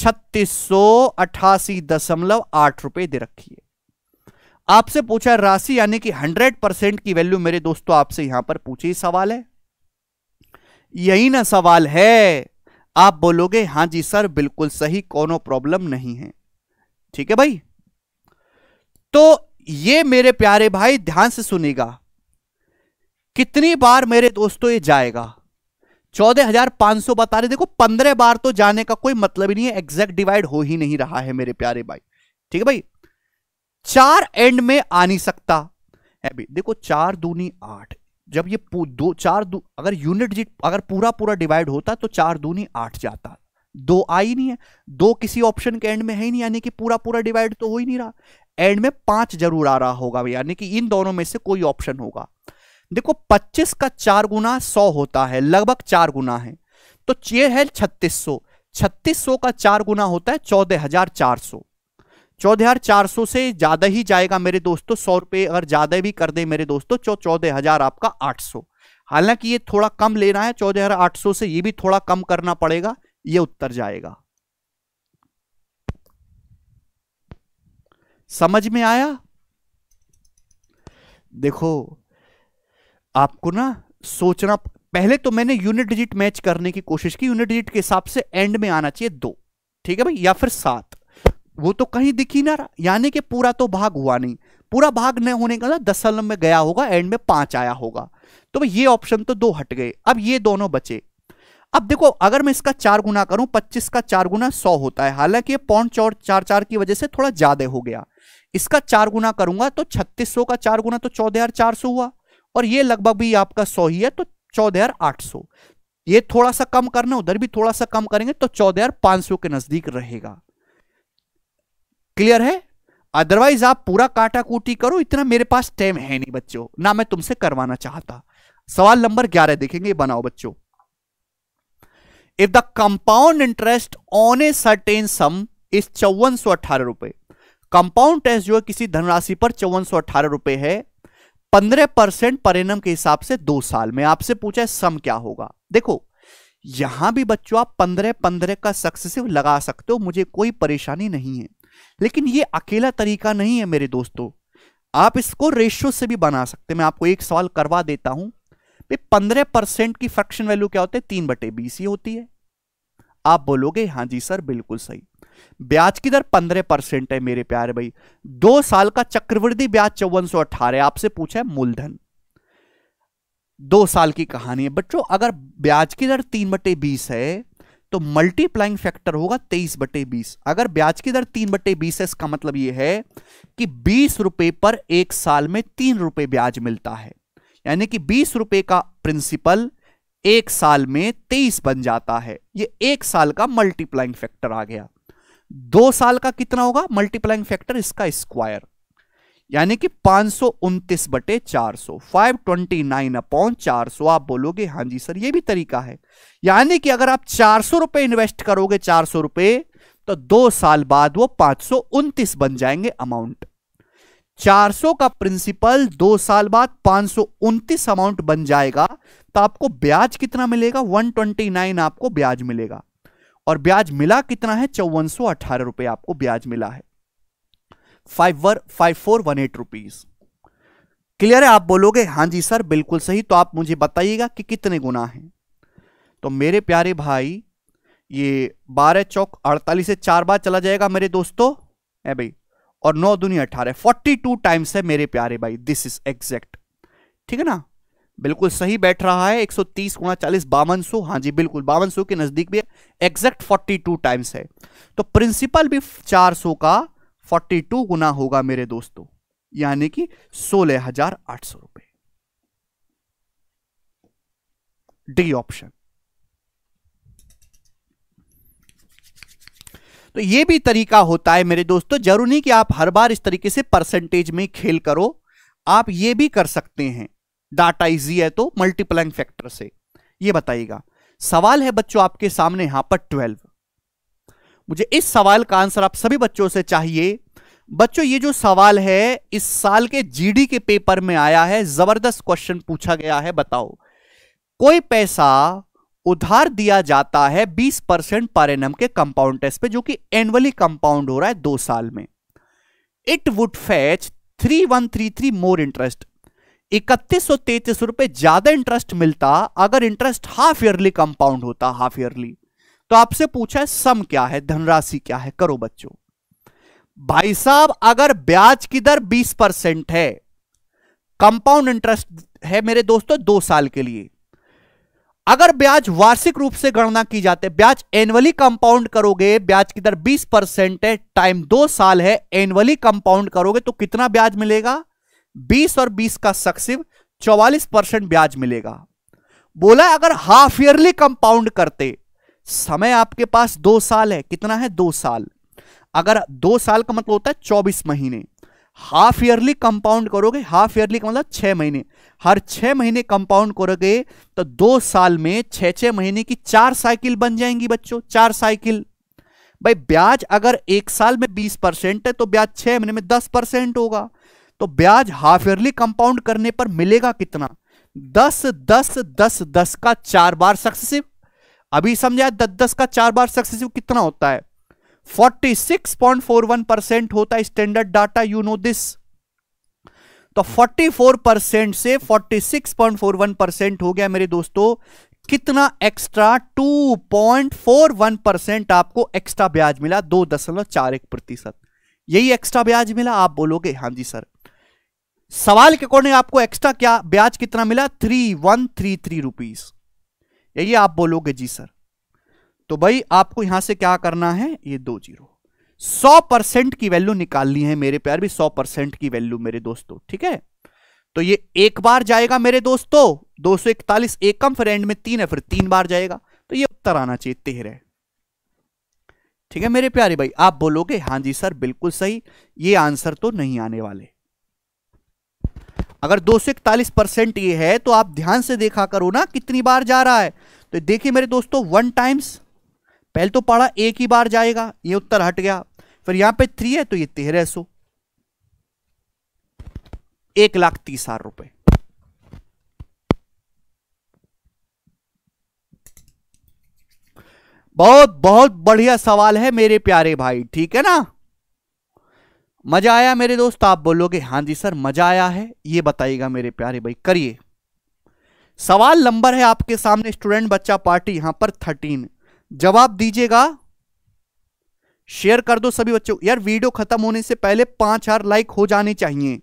छत्तीस सौ अठासी दशमलव आठ रुपए दे रखी है आपसे पूछा राशि यानी कि हंड्रेड परसेंट की वैल्यू मेरे दोस्तों आपसे यहां पर पूछे ही सवाल है यही ना सवाल है आप बोलोगे हाँ जी सर बिल्कुल सही कोनो प्रॉब्लम नहीं है ठीक है भाई तो ये मेरे प्यारे भाई ध्यान से सुनेगा कितनी बार मेरे दोस्तों ये जाएगा चौदह हजार पांच सौ बता रहे देखो पंद्रह बार तो जाने का कोई मतलब ही नहीं है एग्जैक्ट डिवाइड हो ही नहीं रहा है मेरे प्यारे भाई ठीक है भाई चार एंड में आ नहीं सकता अभी देखो चार दूनी आठ जब ये दो चार दू अगर यूनिट जी अगर पूरा पूरा डिवाइड होता तो चार दूनी आठ जाता दो आई नहीं है दो किसी ऑप्शन के एंड में है ही नहीं यानी कि पूरा पूरा डिवाइड तो हो ही नहीं रहा एंड में पांच जरूर आ रहा होगा यानी कि इन दोनों में से कोई ऑप्शन होगा देखो 25 का चार गुना सौ होता है लगभग चार गुना है तो चेयर है 3600 3600 का चार गुना होता है चार सौ से ज़्यादा ही जाएगा मेरे दोस्तों सौ रुपए अगर ज़्यादा भी कर दे मेरे दोस्तों चौ तो चौदह हज़ार आपका आठ सौ हालांकि ये थोड़ा कम लेना है चौदह हज़ार आठ सौ से ये भी थोड़ा कम करना पड़ेगा ये उत्तर जाएगा समझ में आया देखो आपको ना सोचना पहले तो मैंने यूनिट डिजिट मैच करने की कोशिश की यूनिट डिजिट के हिसाब से एंड में आना चाहिए दो ठीक है भाई या फिर सात वो तो कहीं दिखी ना रहा यानी कि पूरा तो भाग हुआ नहीं पूरा भाग न होने का दसलम में गया होगा एंड में पांच आया होगा तो भाई ये ऑप्शन तो दो हट गए अब ये दोनों बचे अब देखो अगर मैं इसका चार गुना करूं पच्चीस का चार गुना सौ होता है हालांकि ये पौन चौर चार चार की वजह से थोड़ा ज्यादा हो गया इसका चार गुना करूंगा तो 3600 का चार गुना तो चौदह हुआ और ये लगभग भी आपका सौ ही है तो चौदह ये थोड़ा सा कम करना उधर भी थोड़ा सा कम करेंगे तो चौदह के नजदीक रहेगा क्लियर है अदरवाइज आप पूरा काटा कूटी करो इतना मेरे पास टाइम है नहीं बच्चों ना मैं तुमसे करवाना चाहता सवाल नंबर ग्यारह देखेंगे बनाओ बच्चों if the compound interest on a certain sum is चौवन सौ अठारह रुपए कंपाउंड टैक्स जो है किसी धनराशि पर चौवन सौ अठारह रुपए है पंद्रह परसेंट परिणम के हिसाब से दो साल में आपसे पूछा है सम क्या होगा देखो यहां भी बच्चों आप पंद्रह पंद्रह का सक्सेसिव लगा सकते हो मुझे कोई परेशानी नहीं है लेकिन ये अकेला तरीका नहीं है मेरे दोस्तों आप इसको रेशियो से भी बना सकते मैं आपको एक सवाल करवा देता हूं पंद्रह परसेंट की फ्रैक्शन वैल्यू क्या होती है तीन बटे बीस ही होती है आप बोलोगे हाँ जी सर बिल्कुल सही ब्याज की दर पंद्रह परसेंट है मेरे प्यारे भाई दो साल का चक्रवृद्धि ब्याज चौवन सौ अठारह आपसे पूछा है मूलधन दो साल की कहानी है बच्चों अगर ब्याज की दर तीन बटे बीस है तो मल्टीप्लाइंग फैक्टर होगा तेईस बटे बीस अगर ब्याज की दर तीन बटे बीस है इसका मतलब यह है कि बीस रुपए पर एक साल में तीन रुपए ब्याज मिलता है यानी कि बीस रुपए का प्रिंसिपल एक साल में तेईस बन जाता है ये एक साल का मल्टीप्लाइंग फैक्टर आ गया दो साल का कितना होगा मल्टीप्लाइंग फैक्टर इसका स्क्वायर यानी कि पांच सौ उनतीस बटे चार सौ फाइव ट्वेंटी नाइन अपॉन चार सौ आप बोलोगे हाँ जी सर ये भी तरीका है यानी कि अगर आप चार सौ रुपए इन्वेस्ट करोगे चार सौ रुपए तो दो साल बाद वो पांच सौ उनतीस बन जाएंगे अमाउंट 400 का प्रिंसिपल दो साल बाद पांच अमाउंट बन जाएगा तो आपको ब्याज कितना मिलेगा 129 आपको ब्याज मिलेगा और ब्याज मिला कितना है चौवन सौ अठारह रुपए आपको ब्याज मिला है five four five four one eight rupees clear है आप बोलोगे हां जी सर बिल्कुल सही तो आप मुझे बताइएगा कि कितने गुना है तो मेरे प्यारे भाई ये बारह चौक अड़तालीस से चार बार चला जाएगा मेरे दोस्तों है भाई और नौ दुनी अठारह फोर्टी टू टाइम्स है मेरे प्यारे भाई दिस इज एग्जैक्ट ठीक है ना बिल्कुल सही बैठ रहा है 130 सौ तीस गुणा चालीस बावन सो हाँ जी बिल्कुल बावन सो के नज़दीक भी एग्जैक्ट 42 टाइम्स है तो प्रिंसिपल भी 400 का 42 गुना होगा मेरे दोस्तों यानी कि सोलह हजार आठ सौ रुपए डी ऑप्शन तो ये भी तरीका होता है मेरे दोस्तों जरूरी नहीं कि आप हर बार इस तरीके से परसेंटेज में खेल करो आप ये भी कर सकते हैं डाटा इजी है तो मल्टीप्लाइंग फैक्टर से ये बताइएगा सवाल है बच्चों आपके सामने यहां पर ट्वेल्व मुझे इस सवाल का आंसर आप सभी बच्चों से चाहिए बच्चों ये जो सवाल है इस साल के जीडी के पेपर में आया है जबरदस्त क्वेश्चन पूछा गया है बताओ कोई पैसा उधार दिया जाता है 20 परसेंट पर एनम के कंपाउंड टेस्ट पे जो कि एनुअली कंपाउंड हो रहा है दो साल में it would fetch 3133 more interest इकतीस सौ तेतीस रुपए ज्यादा इंटरेस्ट मिलता अगर इंटरेस्ट हाफ ईयरली कंपाउंड होता हाफ ईयरली तो आपसे पूछा है सम क्या है धनराशि क्या है करो बच्चों भाई साहब अगर ब्याज की दर 20 परसेंट है कंपाउंड इंटरेस्ट है मेरे दोस्तों दो साल के लिए अगर ब्याज वार्षिक रूप से गणना की जाते ब्याज एनुअली कंपाउंड करोगे ब्याज की दर 20 परसेंट है टाइम दो साल है एनुअली कंपाउंड करोगे तो कितना ब्याज मिलेगा 20 और 20 का सक्सिव 44 परसेंट ब्याज मिलेगा बोला अगर हाफ ईयरली कंपाउंड करते समय आपके पास दो साल है कितना है दो साल अगर दो साल का मतलब होता है चौबीस महीने हाफ ईयरली कंपाउंड करोगे हाफ ईयरली मतलब छः महीने हर छः महीने कंपाउंड करोगे तो दो साल में छः छः महीने की चार साइकिल बन जाएंगी बच्चों चार साइकिल भाई ब्याज अगर एक साल में बीस परसेंट है तो ब्याज छः महीने में दस परसेंट होगा तो ब्याज हाफ ईयरली कंपाउंड करने पर मिलेगा कितना दस दस दस दस का चार बार सक्सेसिव अभी समझाया दस दस का चार बार सक्सेसिव कितना होता है 46.41 परसेंट होता है standard data you know this तो 44 परसेंट से 46.41 परसेंट हो गया मेरे दोस्तों कितना एक्स्ट्रा 2.41 परसेंट आपको एक्स्ट्रा ब्याज मिला दो दशमलव चार एक प्रतिशत यही एक्स्ट्रा ब्याज मिला आप बोलोगे हाँ जी सर सवाल के अकॉर्डिंग आपको एक्स्ट्रा क्या ब्याज कितना मिला three one three three rupees यही आप बोलोगे जी सर तो भाई आपको यहां से क्या करना है ये दो जीरो सौ परसेंट की वैल्यू निकालनी है मेरे प्यार भी सौ परसेंट की वैल्यू मेरे दोस्तों ठीक है तो ये एक बार जाएगा मेरे दोस्तों दो सौ इकतालीस एकम फ्रेंड में तीन है फिर तीन बार जाएगा तो ये उत्तर आना चाहिए तेरह ठीक है मेरे प्यारे भाई आप बोलोगे हाँ जी सर बिल्कुल सही ये आंसर तो नहीं आने वाले अगर दो परसेंट ये है तो आप ध्यान से देखा करो ना कितनी बार जा रहा है तो देखिए मेरे दोस्तों वन टाइम्स पहले तो पाड़ा एक ही बार जाएगा ये उत्तर हट गया फिर यहां पे थ्री है तो ये तेरह सो एक लाख तीस हजार रुपए बहुत बहुत बढ़िया सवाल है मेरे प्यारे भाई ठीक है ना मजा आया मेरे दोस्त आप बोलोगे हां जी सर मजा आया है ये बताइएगा मेरे प्यारे भाई करिए सवाल नंबर है आपके सामने स्टूडेंट बच्चा पार्टी यहां पर थर्टीन जवाब दीजिएगा शेयर कर दो सभी बच्चों यार वीडियो खत्म होने से पहले पांच हजार लाइक हो जाने चाहिए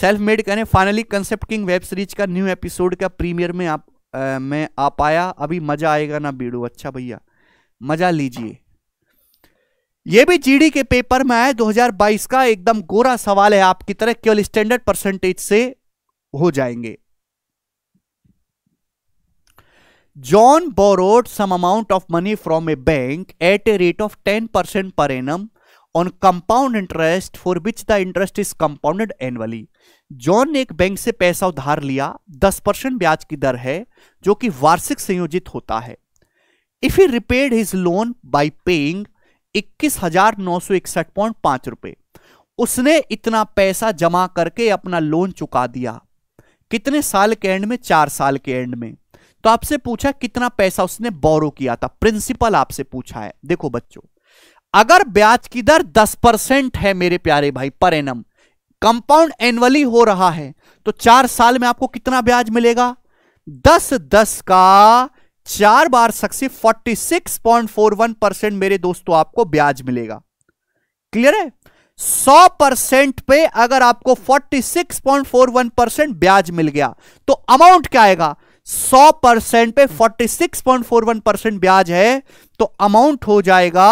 सेल्फ मेड कहने finally concept king web series का न्यू एपिसोड का प्रीमियर में आप आ, मैं आ पाया अभी मजा आएगा ना वीडियो अच्छा भैया मजा लीजिए ये भी जीडी के पेपर में आया 2022 का एकदम गोरा सवाल है आपकी तरह केवल स्टैंडर्ड परसेंटेज से हो जाएंगे John borrowed some amount of money from a bank at a rate of 10% per annum on compound interest for which the interest is compounded annually. John ने एक बैंक से पैसा उधार लिया 10 परसेंट ब्याज की दर है जो कि वार्षिक संयोजित होता है if he repaid his loan by paying इक्कीस हजार नौ सौ इकसठ पॉइंट पांच रुपए उसने इतना पैसा जमा करके अपना लोन चुका दिया कितने साल के एंड में चार साल के एंड में तो आपसे पूछा कितना पैसा उसने बोरो किया था प्रिंसिपल आपसे पूछा है देखो बच्चों अगर ब्याज की दर 10 परसेंट है मेरे प्यारे भाई पर एनम कंपाउंड एनुअली हो रहा है तो चार साल में आपको कितना ब्याज मिलेगा दस दस का चार बार सक्सी 46.41 परसेंट मेरे दोस्तों आपको ब्याज मिलेगा क्लियर है 100 परसेंट पे अगर आपको 46.41 परसेंट ब्याज मिल गया तो अमाउंट क्या आएगा सौ परसेंट पे forty six point four one percent ब्याज है तो अमाउंट हो जाएगा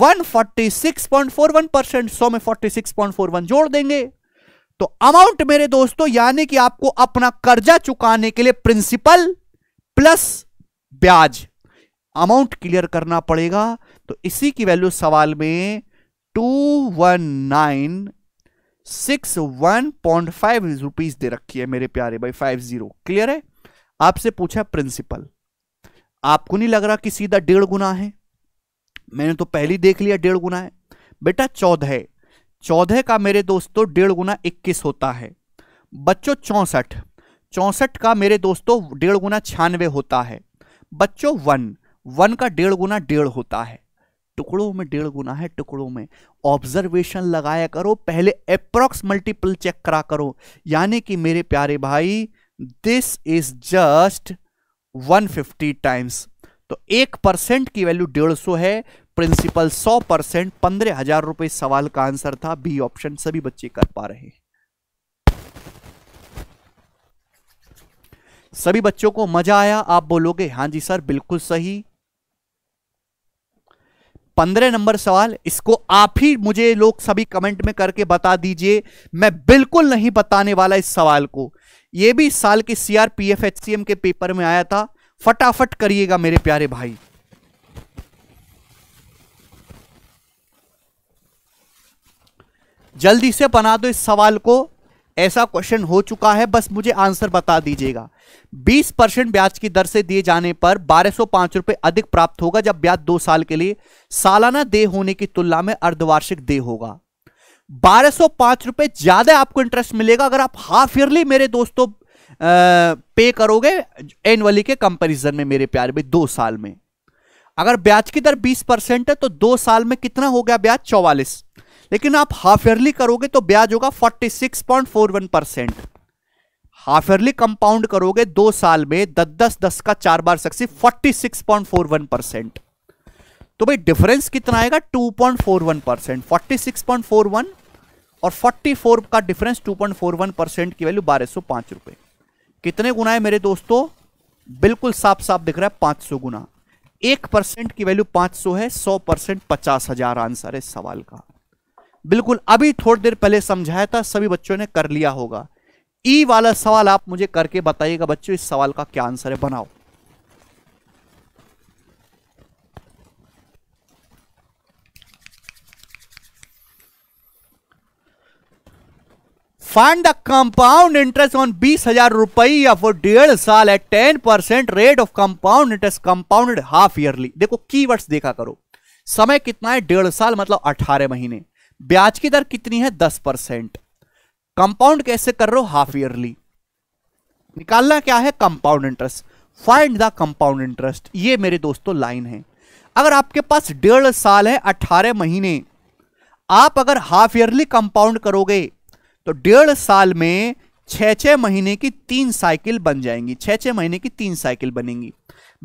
one forty six point four one percent सौ में forty six point four one जोड़ देंगे तो अमाउंट मेरे दोस्तों यानी कि आपको अपना कर्जा चुकाने के लिए प्रिंसिपल प्लस ब्याज अमाउंट क्लियर करना पड़ेगा तो इसी की वैल्यू सवाल में two one nine six one point five rupees दे रखी है मेरे प्यारे भाई फाइव जीरो क्लियर है आपसे पूछा प्रिंसिपल आपको नहीं लग रहा कि सीधा डेढ़ गुना है मैंने तो पहले देख लिया डेढ़ गुना है बेटा चौदह चौदह का मेरे दोस्तों डेढ़ गुना इक्कीस होता है बच्चों चौंसठ चौंसठ का मेरे दोस्तों डेढ़ गुना छियानवे होता है बच्चों वन वन का डेढ़ गुना डेढ़ होता है टुकड़ों में डेढ़ गुना है टुकड़ों में ऑब्जर्वेशन लगाया करो पहले अप्रॉक्स मल्टीपल चेक करा करो यानी कि मेरे प्यारे भाई दिस इज जस्ट 150 टाइम्स तो एक परसेंट की वैल्यू डेढ़ सौ है प्रिंसिपल सौ परसेंट पंद्रह हजार रुपए सवाल का आंसर था बी ऑप्शन सभी बच्चे कर पा रहे हैं सभी बच्चों को मजा आया आप बोलोगे हां जी सर बिल्कुल सही पंद्रह नंबर सवाल इसको आप ही मुझे लोग सभी कमेंट में करके बता दीजिए मैं बिल्कुल नहीं बताने वाला इस सवाल को ये भी साल के सीआरपीएफ एचसीएम के पेपर में आया था फटाफट करिएगा मेरे प्यारे भाई जल्दी से बना दो इस सवाल को ऐसा क्वेश्चन हो चुका है बस मुझे आंसर बता दीजिएगा 20 परसेंट ब्याज की दर से दिए जाने पर बारह सौ रुपए अधिक प्राप्त होगा जब ब्याज दो साल के लिए सालाना दे होने की तुलना में अर्धवार्षिक दे होगा बारह सौ पांच रुपए ज्यादा आपको इंटरेस्ट मिलेगा अगर आप हाफ ईयरली मेरे दोस्तों पे करोगे एनुअली के कंपैरिजन में मेरे प्यारे भाई दो साल में अगर ब्याज की दर 20 परसेंट है तो दो साल में कितना हो गया ब्याज चौवालीस लेकिन आप हाफ ईयरली करोगे तो ब्याज होगा 46.41 परसेंट हाफ ईयरली कंपाउंड करोगे दो साल में दस दस दस का चार बार सक्सी 46.41 परसेंट तो भाई डिफरेंस कितना आएगा 2.41 परसेंट वन और 44 का डिफरेंस 2.41 परसेंट की वैल्यू बारह सौ पांच रुपए कितने गुना है मेरे दोस्तों बिल्कुल साफ साफ दिख रहा है पांच सौ गुना एक परसेंट की वैल्यू पांच सौ है सौ परसेंट पचास हजार आंसर है सवाल का बिल्कुल अभी थोड़ी देर पहले समझाया था सभी बच्चों ने कर लिया होगा ई वाला सवाल आप मुझे करके बताइएगा बच्चों इस सवाल का क्या आंसर है बनाओ find the compound interest on बीस हजार रुपये फॉर डेढ़ साल at ten percent rate of compound interest compounded half yearly देखो की देखा करो समय कितना है डेढ़ साल मतलब अठारह महीने ब्याज की दर कितनी है दस परसेंट कंपाउंड कैसे कर रहे हो हाफ ईयरली निकालना क्या है compound interest find the compound interest ये मेरे दोस्तों लाइन है अगर आपके पास डेढ़ साल है अठारह महीने आप अगर हाफ ईयरली कंपाउंड करोगे तो डेढ़ साल में छः छः महीने की तीन साइकिल बन जाएंगी छः छः महीने की तीन साइकिल बनेंगी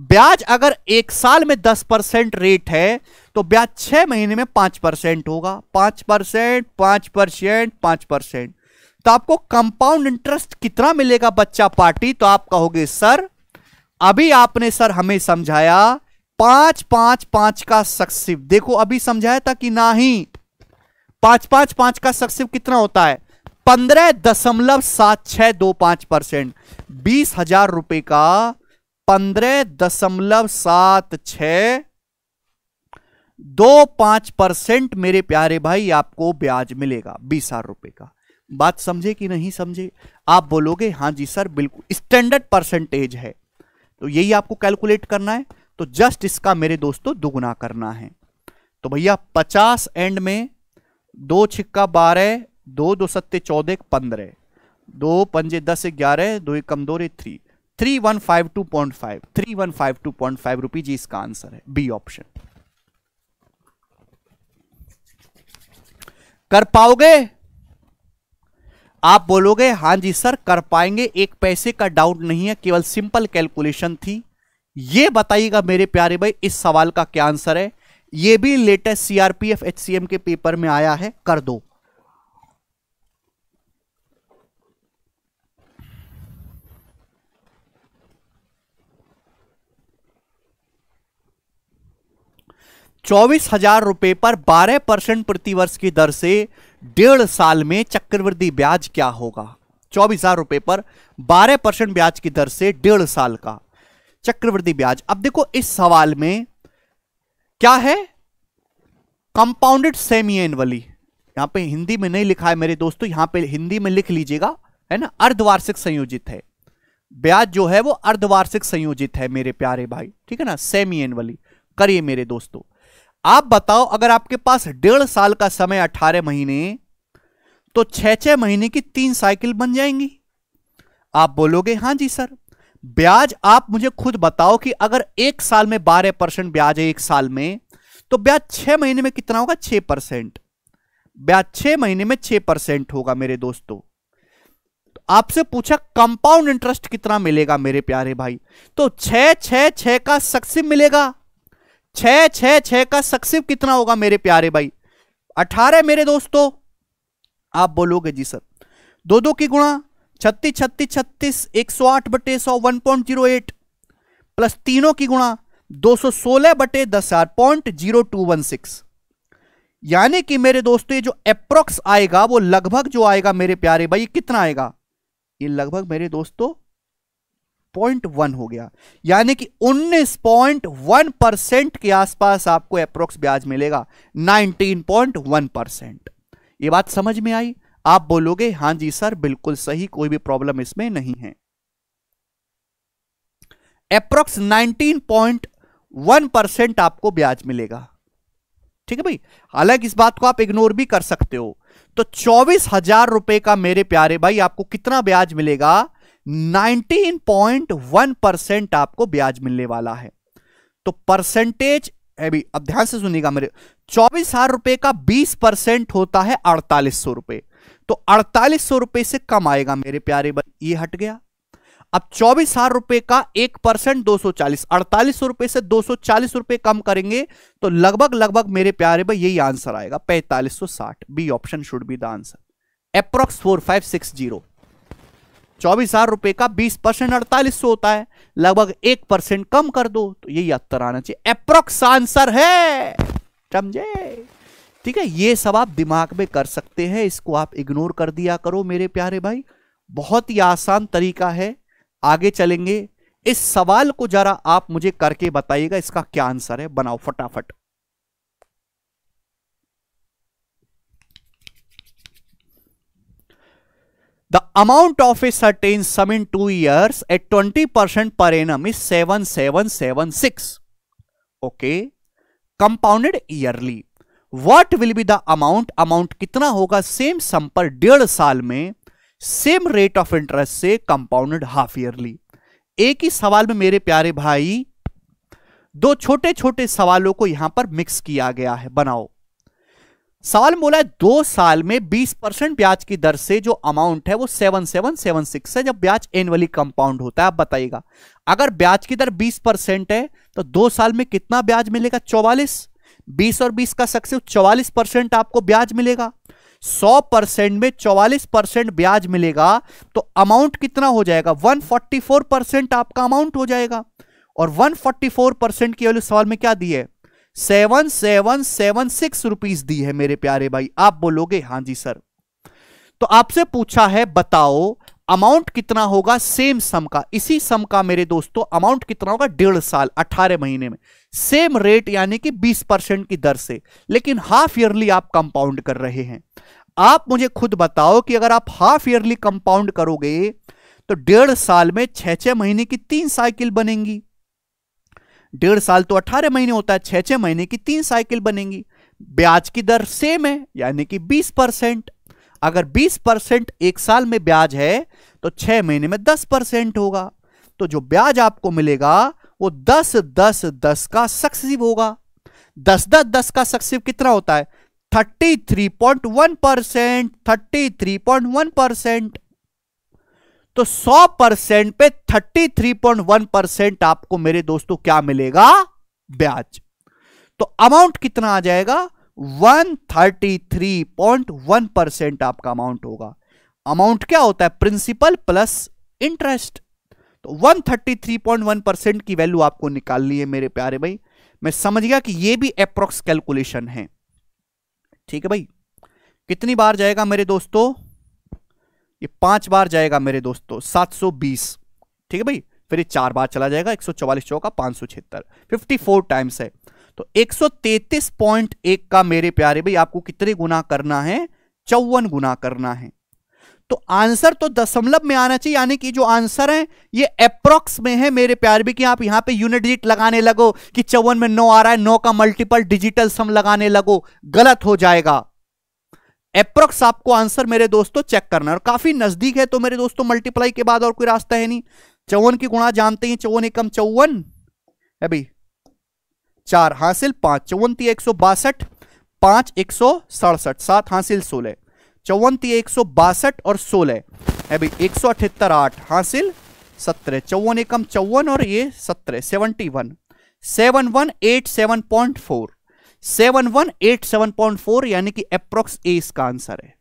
ब्याज अगर एक साल में दस परसेंट रेट है तो ब्याज छः महीने में पाँच परसेंट होगा पाँच परसेंट पाँच परसेंट पाँच परसेंट तो आपको कंपाउंड इंटरेस्ट कितना मिलेगा बच्चा पार्टी तो आप कहोगे सर अभी आपने सर हमें समझाया पाँच पाँच पाँच का सक्सिव देखो अभी समझाया था कि ना ही पाँच पाँच पाँच का सक्सिव कितना होता है पंद्रह दशमलव सात छह दो पांच परसेंट बीस हजार रुपए का पंद्रह दशमलव सात छ दो पांच परसेंट मेरे प्यारे भाई आपको ब्याज मिलेगा बीस हजार रुपए का बात समझे कि नहीं समझे आप बोलोगे हाँ जी सर बिल्कुल स्टैंडर्ड परसेंटेज है तो यही आपको कैलकुलेट करना है तो जस्ट इसका मेरे दोस्तों दुगुना करना है तो भैया पचास एंड में दो छिक्का बारह दो दो सत्ते चौदह पंद्रह दो पंजे दस ग्यारह दो एक दो three three one five two point five three one five two point five rupees इसका आंसर है बी ऑप्शन कर पाओगे आप बोलोगे हां जी सर कर पाएंगे एक पैसे का डाउट नहीं है केवल सिंपल कैलकुलेशन थी ये बताइएगा मेरे प्यारे भाई इस सवाल का क्या आंसर है ये भी लेटेस्ट सीआरपीएफ एचसीएम के पेपर में आया है कर दो चौबीस हजार रुपये पर 12 परसेंट प्रतिवर्ष की दर से डेढ़ साल में चक्रवृद्धि ब्याज क्या होगा चौबीस हजार रुपये पर 12 परसेंट ब्याज की दर से डेढ़ साल का चक्रवृद्धि ब्याज अब देखो इस सवाल में क्या है कंपाउंडेड सेमी एनवली यहां पे हिंदी में नहीं लिखा है मेरे दोस्तों यहां पे हिंदी में लिख लीजिएगा है ना अर्धवार्षिक संयोजित है ब्याज जो है वो अर्धवार्षिक संयोजित है मेरे प्यारे भाई ठीक है ना सेमी एनवली करिए मेरे दोस्तों आप बताओ अगर आपके पास डेढ़ साल का समय अठारह महीने तो छह छह महीने की तीन साइकिल बन जाएंगी आप बोलोगे हाँ जी सर ब्याज आप मुझे खुद बताओ कि अगर एक साल में बारह परसेंट ब्याज है एक साल में तो ब्याज छह महीने में कितना होगा छह परसेंट ब्याज छह महीने में छह परसेंट होगा मेरे दोस्तों तो आपसे पूछा कंपाउंड इंटरेस्ट कितना मिलेगा मेरे प्यारे भाई तो छह छह छह का सक्सेस मिलेगा छह छह छह का सक्सेव कितना होगा मेरे प्यारे भाई अठारह मेरे दोस्तों आप बोलोगे जी सर दो दो की गुणा छत्तीस छत्तीस छत्तीस एक सौ आठ बटे सौ one point zero eight plus तीनों की गुणा दो सौ सोलह बटे दस हजार point zero two one six यानी कि मेरे दोस्तों ये जो अप्रोक्स आएगा वो लगभग जो आएगा मेरे प्यारे भाई कितना आएगा ये लगभग मेरे दोस्तों पॉइंट वन हो गया यानी कि उन्नीस पॉइंट वन परसेंट के आसपास आपको अप्रोक्स ब्याज मिलेगा नाइनटीन पॉइंट वन परसेंट ये बात समझ में आई आप बोलोगे हां जी सर बिल्कुल सही कोई भी प्रॉब्लम इसमें नहीं है approx nineteen point one percent आपको ब्याज मिलेगा ठीक है भाई हालांकि इस बात को आप इग्नोर भी कर सकते हो तो चौबीस हजार रुपए का मेरे प्यारे भाई आपको कितना ब्याज मिलेगा 19.1 परसेंट आपको ब्याज मिलने वाला है तो परसेंटेज अभी अब ध्यान से सुनिएगा मेरे चौबीस हजार रुपए का 20 परसेंट होता है अड़तालीस सौ रुपए तो अड़तालीस सौ रुपए से कम आएगा मेरे प्यारे ये हट गया अब चौबीस हजार रुपए का एक परसेंट दो सौ चालीस अड़तालीस सौ रुपए से दो सौ चालीस रुपए कम करेंगे तो लगभग लगभग मेरे प्यारे भाई यही आंसर आएगा पैंतालीस सौ साठ B option should be the answer approx four five six zero चौबीस हजार रुपए का बीस परसेंट अड़तालीस सौ होता है लगभग एक परसेंट कम कर दो तो यही उत्तर आना चाहिए अप्रोक्स आंसर है समझे ठीक है ये सब आप दिमाग में कर सकते हैं इसको आप इग्नोर कर दिया करो मेरे प्यारे भाई बहुत ही आसान तरीका है आगे चलेंगे इस सवाल को जरा आप मुझे करके बताइएगा इसका क्या आंसर है बनाओ फटाफट amount of a certain sum in two years at twenty percent per annum is seven seven seven six okay compounded yearly what will be the amount amount कितना होगा सेम सम पर डेढ़ साल में same rate of interest से compounded half yearly एक ही सवाल में मेरे प्यारे भाई दो छोटे छोटे सवालों को यहां पर मिक्स किया गया है बनाओ सवाल बोला है दो साल में 20 परसेंट ब्याज की दर से जो अमाउंट है वो 7776 है जब ब्याज एनुअली कंपाउंड होता है आप बताइएगा अगर ब्याज की दर 20 परसेंट है तो दो साल में कितना ब्याज मिलेगा 44 20 और 20 का सक्सेस 44 परसेंट आपको ब्याज मिलेगा 100 परसेंट में 44 परसेंट ब्याज मिलेगा तो अमाउंट कितना हो जाएगा वन परसेंट आपका अमाउंट हो जाएगा और वन परसेंट की वैल्यू सवाल में क्या दी है seven seven seven six rupees दी है मेरे प्यारे भाई आप बोलोगे हाँ जी सर तो आपसे पूछा है बताओ अमाउंट कितना होगा सेम सम का इसी सम का मेरे दोस्तों अमाउंट कितना होगा डेढ़ साल अठारह महीने में सेम रेट यानी कि बीस परसेंट की दर से लेकिन हाफ ईयरली आप कंपाउंड कर रहे हैं आप मुझे खुद बताओ कि अगर आप हाफ ईयरली कंपाउंड करोगे तो डेढ़ साल में छह छह महीने की तीन साइकिल बनेंगी डेढ़ साल तो अठारह महीने होता है छः छः महीने की तीन साइकिल बनेंगी ब्याज की दर सेम है यानी कि बीस परसेंट अगर बीस परसेंट एक साल में ब्याज है तो छः महीने में दस परसेंट होगा तो जो ब्याज आपको मिलेगा वो दस दस दस का सक्सेसिव होगा दस दस दस का सक्सेसिव कितना होता है thirty three point one percent thirty three point one percent तो 100 परसेंट पे 33.1 परसेंट आपको मेरे दोस्तों क्या मिलेगा ब्याज तो अमाउंट कितना आ जाएगा 133.1 परसेंट आपका अमाउंट होगा अमाउंट क्या होता है प्रिंसिपल प्लस इंटरेस्ट तो 133.1 परसेंट की वैल्यू आपको निकालनी है मेरे प्यारे भाई मैं समझ गया कि ये भी अप्रोक्स कैलकुलेशन है ठीक है भाई कितनी बार जाएगा मेरे दोस्तों ये पांच बार जाएगा मेरे दोस्तों 720 ठीक है भाई फिर ये चार बार चला जाएगा एक सौ चौवालीस चौका पांच सौ छिहत्तर फिफ्टी फोर टाइम्स है तो एक सौ तैतीस पॉइंट एक का मेरे प्यारे भाई आपको कितने गुना करना है चौवन गुना करना है तो आंसर तो दशमलव में आना चाहिए यानी कि जो आंसर है ये अप्रोक्स में है मेरे प्यार भी कि आप यहां पे यूनिट डिजिट लगाने लगो कि चौवन में नौ आ रहा है नौ का मल्टीपल डिजिटल सम लगाने लगो गलत हो जाएगा अप्रोक्स आपको आंसर मेरे दोस्तों चेक करना है और काफी नजदीक है तो मेरे दोस्तों मल्टीप्लाई के बाद और कोई रास्ता है नहीं चौवन की गुणा जानते हैं चौवन एकम चौवन है भाई चार हासिल पांच चौवन ती एक सौ बासठ पांच एक सौ सड़सठ सात हासिल सोलह चौवन ती एक सौ बासठ और सोलह है भाई एक सौ अठहत्तर आठ हासिल सत्रह चौवन एकम चौवन और ये सत्रह seventy one seven one eight seven point four seven one eight seven point four यानी कि अप्रोक्स ए इसका आंसर है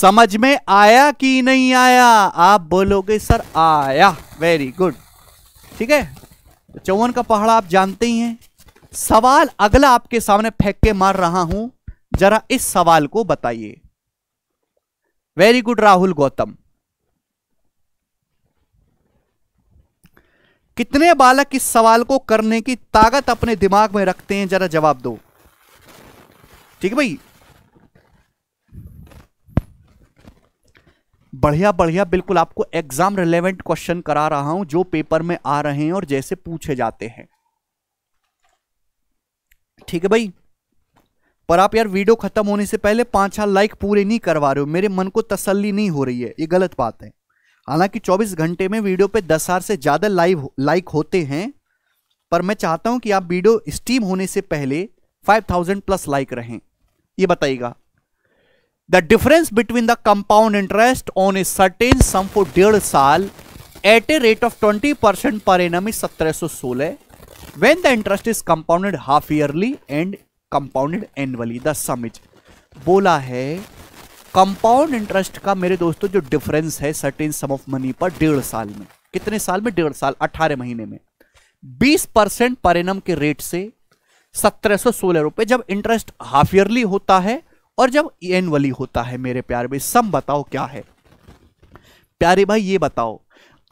समझ में आया कि नहीं आया आप बोलोगे सर आया वेरी गुड ठीक है चौवन का पहाड़ आप जानते ही हैं सवाल अगला आपके सामने फेंक के मार रहा हूं जरा इस सवाल को बताइए वेरी गुड राहुल गौतम कितने बालक इस सवाल को करने की ताकत अपने दिमाग में रखते हैं जरा जवाब दो ठीक है भाई बढ़िया बढ़िया बिल्कुल आपको एग्जाम रिलेवेंट क्वेश्चन करा रहा हूं जो पेपर में आ रहे हैं और जैसे पूछे जाते हैं ठीक है भाई पर आप यार वीडियो खत्म होने से पहले पांच छह लाइक पूरे नहीं करवा रहे हो मेरे मन को तसल्ली नहीं हो रही है ये गलत बात है हालांकि 24 घंटे में वीडियो पे दस हजार से ज़्यादा लाइव लाइक होते हैं पर मैं चाहता हूं कि आप वीडियो स्टीम होने से पहले 5000 प्लस लाइक रहें ये बताइएगा the difference between the compound interest on a certain sum for डेढ़ साल at a rate of 20 percent per annum is सत्रह सोलह when the interest is compounded half yearly and compounded the sum is बोला है compound interest का मेरे दोस्तों जो डिफरेंस है सर्टेन सम ऑफ मनी पर डेढ़ साल में कितने साल में डेढ़ साल अठारह महीने में बीस परसेंट पर एनम के रेट से सत्रह सौ सोलह रुपए जब इंटरेस्ट हाफ ईयरली होता है और जब एनुअली होता है मेरे प्यारे भाई सम बताओ क्या है प्यारे भाई ये बताओ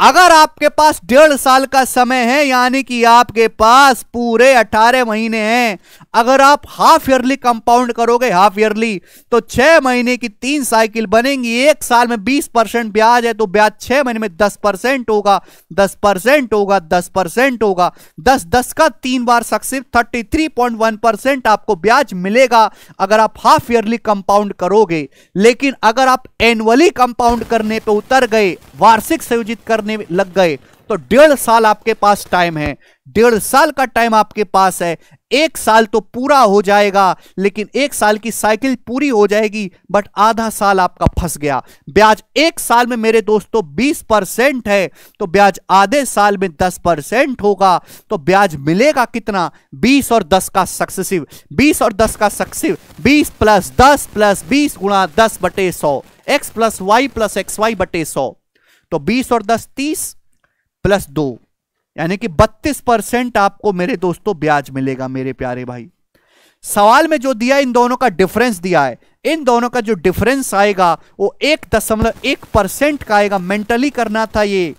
अगर आपके पास डेढ़ साल का समय है यानी कि आपके पास पूरे अठारह महीने हैं अगर आप हाफ ईयरली कंपाउंड करोगे हाफ ईयरली तो छह महीने की तीन साइकिल बनेंगी एक साल में बीस परसेंट ब्याज है तो ब्याज छह महीने में दस परसेंट होगा दस परसेंट होगा दस परसेंट होगा दस दस का तीन बार success thirty three point one percent आपको ब्याज मिलेगा अगर आप हाफ ईयरली कंपाउंड करोगे लेकिन अगर आप एनुअली कंपाउंड करने पर उतर गए वार्षिक संयोजित कर करने लग गए तो डेढ़ साल आपके पास टाइम है डेढ़ साल का टाइम आपके पास है एक साल तो पूरा हो जाएगा लेकिन एक साल की साइकिल पूरी हो जाएगी बट आधा साल आपका फंस गया ब्याज एक साल में मेरे दोस्तों 20 परसेंट है तो ब्याज आधे साल में 10 परसेंट होगा तो ब्याज मिलेगा कितना 20 और 10 का सक्सेसिव 20 और 10 का सक्सेसिव 20 प्लस 10 प्लस 20 गुणा दस बटे सौ X plus Y plus X Y बटे सौ तो बीस और दस तीस प्लस दो यानी कि बत्तीस परसेंट आपको मेरे दोस्तों ब्याज मिलेगा मेरे प्यारे भाई सवाल में जो दिया इन दोनों का डिफरेंस दिया है इन दोनों का जो डिफरेंस आएगा वो एक दशमलव एक परसेंट का आएगा मेंटली करना था ये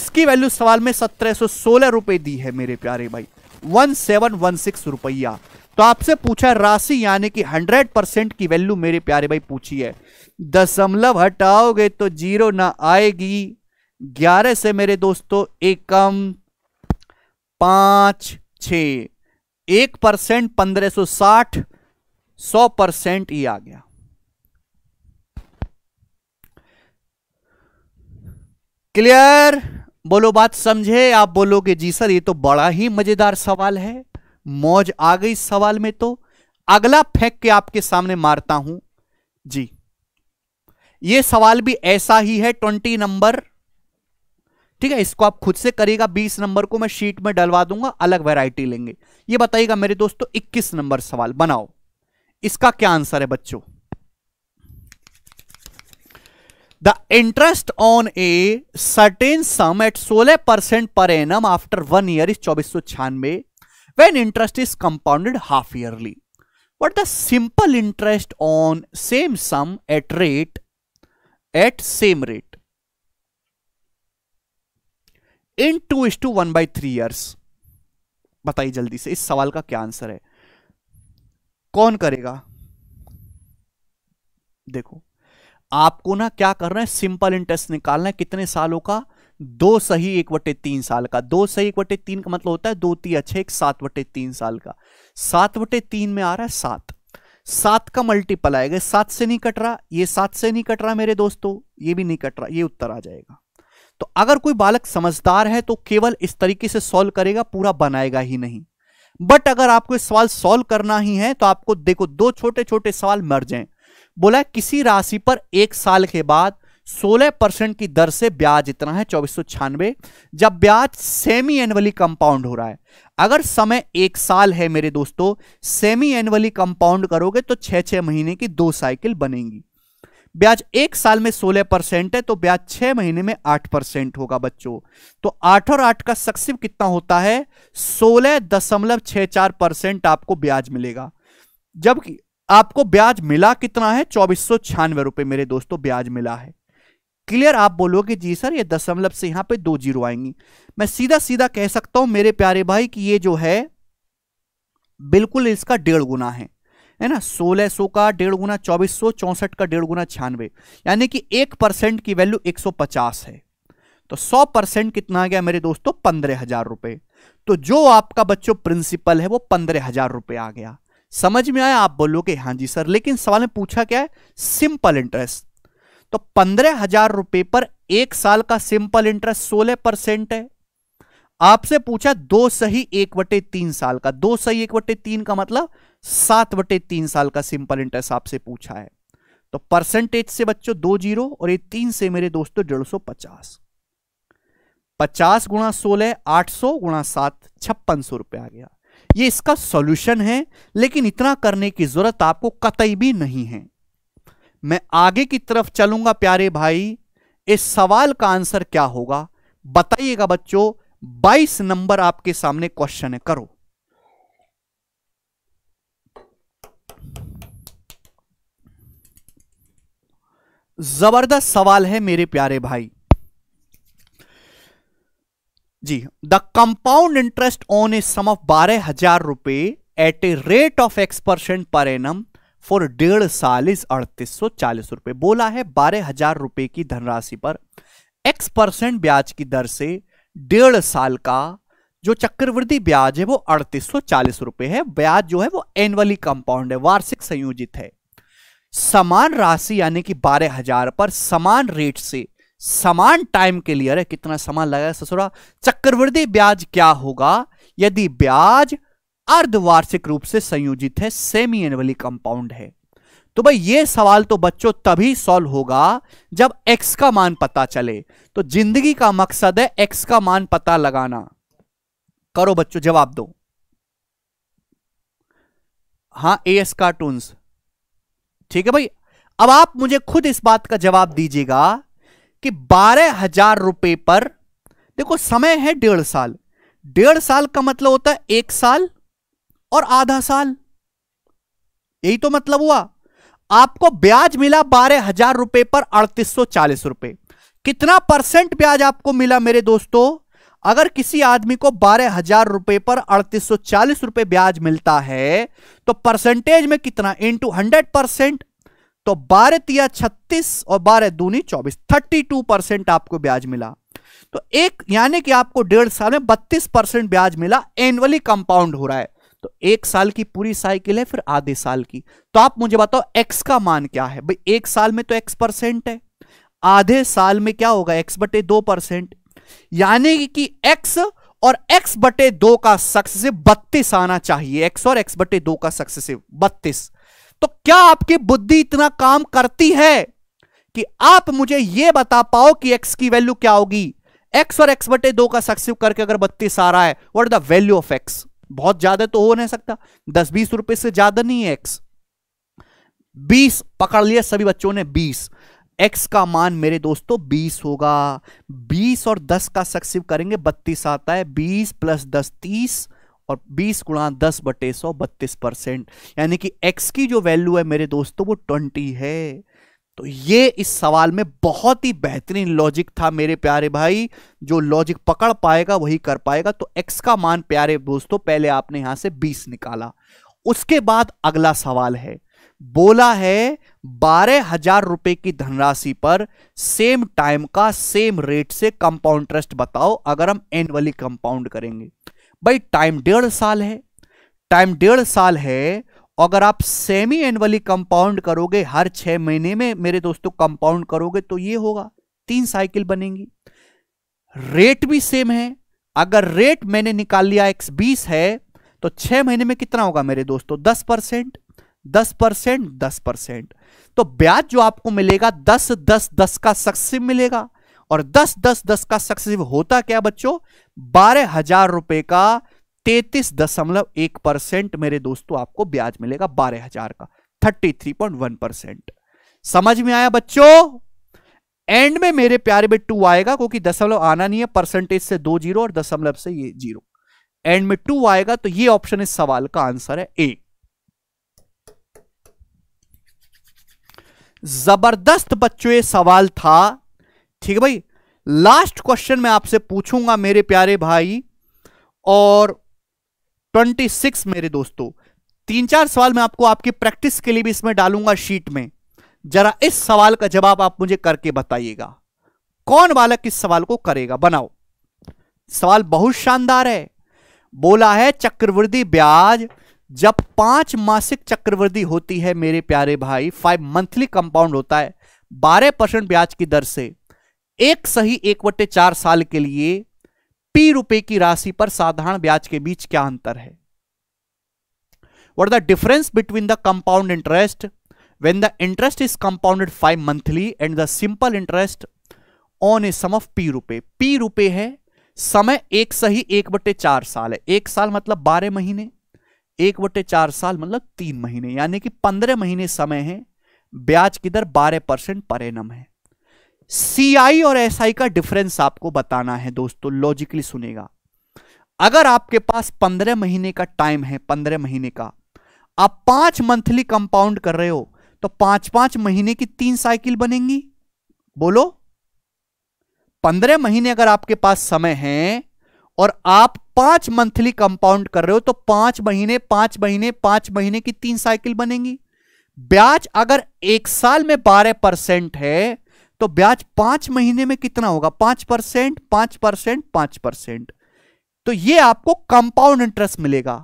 इसकी वैल्यू सवाल में सत्रह सो सोलह रुपए दी है मेरे प्यारे भाई वन सेवन वन सिक्स रुपया तो आपसे पूछा राशि यानी कि हंड्रेड परसेंट की वैल्यू मेरे प्यारे भाई पूछी है दशमलव हटाओगे तो जीरो ना आएगी ग्यारह से मेरे दोस्तों एकम पांच छ एक परसेंट पंद्रह सौ साठ सौ परसेंट ही आ गया क्लियर बोलो बात समझे आप बोलोगे जी सर ये तो बड़ा ही मजेदार सवाल है मौज आ गई सवाल में तो अगला फेंक के आपके सामने मारता हूं जी ये सवाल भी ऐसा ही है ट्वेंटी नंबर ठीक है इसको आप खुद से करिएगा बीस नंबर को मैं शीट में डलवा दूंगा अलग वैरायटी लेंगे ये बताइएगा मेरे दोस्तों इक्कीस नंबर सवाल बनाओ इसका क्या आंसर है बच्चों the interest on a certain sum at सोलह percent per annum after one year is चौबीस सौ छियानवे when interest is compounded half yearly what the simple interest on same sum at rate at same rate in two is two one by three years बताइए जल्दी से इस सवाल का क्या आंसर है कौन करेगा देखो आपको ना क्या करना है सिंपल इंटरेस्ट निकालना है कितने सालों का दो सही एक बटे तीन साल का दो सही एक बटे तीन का मतलब होता है दो तीन अच्छे एक सात बटे तीन साल का सात बटे तीन में आ रहा है सात सात का मल्टीपल आएगा सात से नहीं कट रहा ये सात से नहीं कट रहा मेरे दोस्तों ये भी नहीं कट रहा ये उत्तर आ जाएगा तो अगर कोई बालक समझदार है तो केवल इस तरीके से सॉल्व करेगा पूरा बनाएगा ही नहीं बट अगर आपको इस सवाल सॉल्व करना ही है तो आपको देखो दो छोटे छोटे सवाल मर जाए बोला किसी राशि पर एक साल के बाद सोलह परसेंट की दर से ब्याज इतना है चौबीस जब ब्याज सेमी एनुअली कंपाउंड हो रहा है अगर समय एक साल है मेरे दोस्तों सेमी एनुअली कंपाउंड करोगे तो छह छह महीने की दो साइकिल बनेगी ब्याज एक साल में सोलह परसेंट है तो ब्याज छह महीने में आठ परसेंट होगा बच्चों तो आठ और आठ का सक्सिव कितना होता है सोलह दशमलव छह चार परसेंट आपको ब्याज मिलेगा जबकि आपको ब्याज मिला कितना है चौबीस सौ छियानवे रुपए मेरे दोस्तों ब्याज मिला है क्लियर आप बोलोगे जी सर ये दशमलव से यहां पे दो जीरो आएंगी मैं सीधा सीधा कह सकता हूं मेरे प्यारे भाई कि ये जो है बिल्कुल इसका डेढ़ गुना है है ना सोलह सौ सो का डेढ़ गुना चौबीस सौ चौसठ का डेढ़ गुना छियानवे यानी कि एक परसेंट की वैल्यू एक सौ पचास है तो सौ परसेंट कितना आ गया मेरे दोस्तों पंद्रह हजार रुपए तो जो आपका बच्चों प्रिंसिपल है वो पंद्रह हजार रुपए आ गया समझ में आया आप बोलोगे हाँ जी सर लेकिन सवाल में पूछा क्या है सिंपल इंटरेस्ट तो पंद्रह हजार रुपए पर एक साल का सिंपल इंटरेस्ट सोलह परसेंट है आपसे पूछा दो सही एक बटे तीन साल का दो सही एक बटे तीन का मतलब सात बटे तीन साल का सिंपल इंटरेस्ट आपसे पूछा है तो परसेंटेज से बच्चों दो जीरो और ये तीन से मेरे दोस्तों डेढ़ सौ पचास पचास गुणा सोलह आठ सौ गुणा सात छप्पन सौ रुपये आ गया ये इसका सॉल्यूशन है लेकिन इतना करने की जरूरत आपको कतई भी नहीं है मैं आगे की तरफ चलूंगा प्यारे भाई इस सवाल का आंसर क्या होगा बताइएगा बच्चों 22 नंबर आपके सामने क्वेश्चन है करो जबरदस्त सवाल है मेरे प्यारे भाई जी the compound interest on a sum of बारह हजार रुपए at a rate of X percent per annum for डेढ़ सालिस अड़तीस सौ चालीस रुपए बोला है बारह हजार रुपए की धनराशि पर एक्स परसेंट ब्याज की दर से डेढ़ साल का जो चक्रवृद्धि ब्याज है वो अड़तीस सौ चालीस रुपए है ब्याज जो है वो एनुअली कंपाउंड है वार्षिक संयोजित है समान राशि यानी कि बारह हजार पर समान रेट से समान टाइम के लिए अरे कितना समान लगा ससुरा चक्रवृद्धि ब्याज क्या होगा यदि ब्याज अर्धवार्षिक रूप से संयोजित है सेमी एनुअली कंपाउंड है तो भाई ये सवाल तो बच्चों तभी सॉल्व होगा जब एक्स का मान पता चले तो जिंदगी का मकसद है एक्स का मान पता लगाना करो बच्चों जवाब दो हां ए एस कार्टून्स ठीक है भाई अब आप मुझे खुद इस बात का जवाब दीजिएगा कि बारह हजार रुपए पर देखो समय है डेढ़ साल डेढ़ साल का मतलब होता है एक साल और आधा साल यही तो मतलब हुआ आपको ब्याज मिला बारह हजार रुपए पर अड़तीस सौ चालीस रुपए कितना परसेंट ब्याज आपको मिला मेरे दोस्तों अगर किसी आदमी को बारह हजार रुपए पर अड़तीस सौ चालीस रुपए ब्याज मिलता है तो परसेंटेज में कितना इंटू हंड्रेड परसेंट तो बारह तिया छत्तीस और बारह दूनी चौबीस थर्टी टू परसेंट आपको ब्याज मिला तो एक यानी कि आपको डेढ़ साल में बत्तीस परसेंट ब्याज मिला एनुअली कंपाउंड हो रहा है तो एक साल की पूरी साइकिल है फिर आधे साल की तो आप मुझे बताओ एक्स का मान क्या है भाई एक साल में तो एक्स परसेंट है आधे साल में क्या होगा एक्स बटे दो परसेंट यानी कि एक्स और एक्स बटे दो का सक्सेसिव बत्तीस आना चाहिए एक्स और एक्स बटे दो का सक्सेसिव बत्तीस तो क्या आपकी बुद्धि इतना काम करती है कि आप मुझे यह बता पाओ कि एक्स की वैल्यू क्या होगी एक्स और एक्स बटे दो का सक्सेसिव करके अगर बत्तीस आ रहा है द वैल्यू ऑफ एक्स बहुत ज्यादा तो हो नहीं सकता दस बीस रुपए से ज्यादा नहीं है एक्स बीस पकड़ लिया सभी बच्चों ने बीस एक्स का मान मेरे दोस्तों बीस होगा बीस और दस का सक्सिव करेंगे बत्तीस आता है बीस प्लस दस तीस और बीस गुणा दस बटे सौ बत्तीस परसेंट यानी कि एक्स की जो वैल्यू है मेरे दोस्तों वो ट्वेंटी है तो ये इस सवाल में बहुत ही बेहतरीन लॉजिक था मेरे प्यारे भाई जो लॉजिक पकड़ पाएगा वही कर पाएगा तो एक्स का मान प्यारे दोस्तों पहले आपने यहां से बीस निकाला उसके बाद अगला सवाल है बोला है बारह हजार रुपए की धनराशि पर सेम टाइम का सेम रेट से कंपाउंड इंटरेस्ट बताओ अगर हम एनुअली कंपाउंड करेंगे भाई टाइम डेढ़ साल है टाइम डेढ़ साल है अगर आप सेमी एनुअली कंपाउंड करोगे हर छह महीने में मेरे दोस्तों कंपाउंड करोगे तो ये होगा तीन साइकिल बनेंगी रेट भी सेम है अगर रेट मैंने निकाल लिया एक्स बीस है तो छह महीने में कितना होगा मेरे दोस्तों दस परसेंट दस परसेंट दस परसेंट तो ब्याज जो आपको मिलेगा दस दस दस का सक्सेसिव मिलेगा और दस दस दस का सक्सेसिव होता क्या बच्चों बारह हजार रुपए का तैतीस दशमलव एक परसेंट मेरे दोस्तों आपको ब्याज मिलेगा बारह हजार का thirty three point one percent समझ में आया बच्चों एंड में मेरे प्यारे में टू आएगा क्योंकि दशमलव आना नहीं है परसेंटेज से दो जीरो और दशमलव से ये जीरो एंड में टू आएगा तो ये ऑप्शन इस सवाल का आंसर है ए जबरदस्त बच्चों ये सवाल था ठीक है भाई लास्ट क्वेश्चन मैं आपसे पूछूंगा मेरे प्यारे भाई और ट्वेंटी सिक्स मेरे दोस्तों तीन चार सवाल मैं आपको आपकी प्रैक्टिस के लिए भी इसमें डालूंगा शीट में जरा इस सवाल का जवाब आप मुझे करके बताइएगा कौन बालक इस सवाल को करेगा बनाओ सवाल बहुत शानदार है बोला है चक्रवृद्धि ब्याज जब पांच मासिक चक्रवृद्धि होती है मेरे प्यारे भाई फाइव मंथली कंपाउंड होता है बारह परसेंट ब्याज की दर से एक सही एक वटे चार साल के लिए पी रुपए की राशि पर साधारण ब्याज के बीच क्या अंतर है what the difference between the compound interest when the interest is compounded five monthly and the simple interest on a sum of P रुपए पी रुपए है समय एक सही एक बटे चार साल है एक साल मतलब बारह महीने एक बटे चार साल मतलब तीन महीने यानी कि पंद्रह महीने समय है ब्याज की दर बारह परसेंट पर एनम है सीआई और एसआई का डिफरेंस आपको बताना है दोस्तों लॉजिकली सुनेगा अगर आपके पास पंद्रह महीने का टाइम है पंद्रह महीने का आप पांच मंथली कंपाउंड कर रहे हो तो पांच पांच महीने की तीन साइकिल बनेंगी बोलो पंद्रह महीने अगर आपके पास समय है और आप पांच मंथली कंपाउंड कर रहे हो तो पांच महीने पांच महीने पांच महीने की तीन साइकिल बनेंगी ब्याज अगर एक साल में बारह परसेंट है तो ब्याज पांच महीने में कितना होगा पांच परसेंट पांच परसेंट पांच परसेंट तो ये आपको कंपाउंड इंटरेस्ट मिलेगा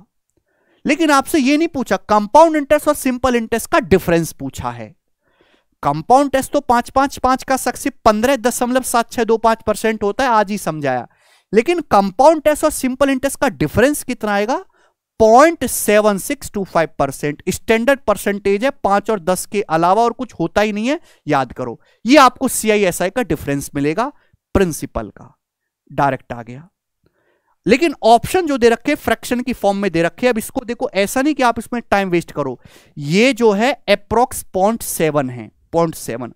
लेकिन आपसे ये नहीं पूछा कंपाउंड इंटरेस्ट और सिंपल इंटरेस्ट का डिफरेंस पूछा है कंपाउंड इंटरेस्ट तो पांच पांच पांच का सक्सेस पंद्रह दशमलव सात छह दो पांच परसेंट होता है आज ही समझाया लेकिन कंपाउंड इंटरेस्ट और सिंपल इंटरेस्ट का डिफरेंस कितना आएगा point seven six two five percent standard percentage है पांच और दस के अलावा और कुछ होता ही नहीं है याद करो ये आपको सीआईएसआई का डिफरेंस मिलेगा प्रिंसिपल का डायरेक्ट आ गया लेकिन ऑप्शन जो दे रखे फ्रैक्शन की फॉर्म में दे रखे अब इसको देखो ऐसा नहीं कि आप इसमें टाइम वेस्ट करो ये जो है अप्रोक्स पॉइंट सेवन है पॉइंट सेवन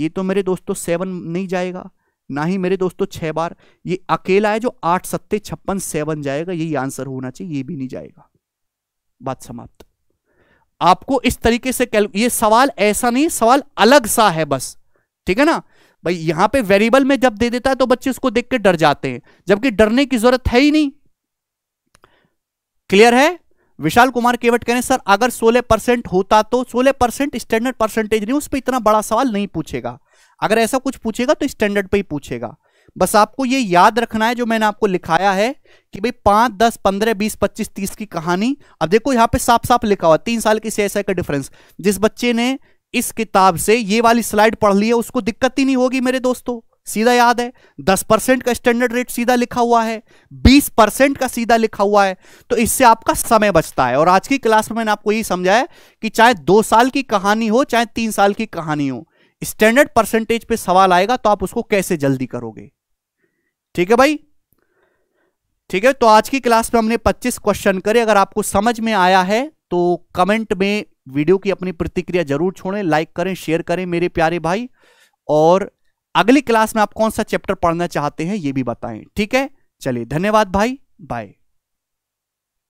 ये तो मेरे दोस्तों सेवन नहीं जाएगा ना ही मेरे दोस्तों छह बार ये अकेला है जो आठ सत्ते छप्पन सेवन जाएगा यही आंसर होना चाहिए ये भी नहीं जाएगा बात समाप्त आपको इस तरीके से ये सवाल ऐसा नहीं सवाल अलग सा है बस ठीक है ना भाई यहां पे वेरिएबल में जब दे देता है तो बच्चे उसको देख के डर जाते हैं जबकि डरने की जरूरत है ही नहीं क्लियर है विशाल कुमार केवट कहने सर अगर 16 परसेंट होता तो 16 परसेंट स्टैंडर्ड परसेंटेज नहीं उस पर इतना बड़ा सवाल नहीं पूछेगा अगर ऐसा कुछ पूछेगा तो स्टैंडर्ड पे ही पूछेगा बस आपको ये याद रखना है जो मैंने आपको लिखाया है कि भाई पाँच दस पंद्रह बीस पच्चीस तीस की कहानी अब देखो यहाँ पे साफ साफ लिखा हुआ तीन साल की सीएसआई का डिफरेंस जिस बच्चे ने इस किताब से ये वाली स्लाइड पढ़ ली है उसको दिक्कत ही नहीं होगी मेरे दोस्तों सीधा याद है दस परसेंट का स्टैंडर्ड रेट सीधा लिखा हुआ है बीस परसेंट का सीधा लिखा हुआ है तो इससे आपका समय बचता है और आज की क्लास में मैंने आपको यही समझाया कि चाहे दो साल की कहानी हो चाहे तीन साल की कहानी हो स्टैंडर्ड परसेंटेज पे सवाल आएगा तो आप उसको कैसे जल्दी करोगे ठीक है भाई ठीक है तो आज की क्लास में हमने 25 क्वेश्चन करे अगर आपको समझ में आया है तो कमेंट में वीडियो की अपनी प्रतिक्रिया जरूर छोड़ें लाइक करें शेयर करें मेरे प्यारे भाई और अगली क्लास में आप कौन सा चैप्टर पढ़ना चाहते हैं ये भी बताएं ठीक है चलिए धन्यवाद भाई बाय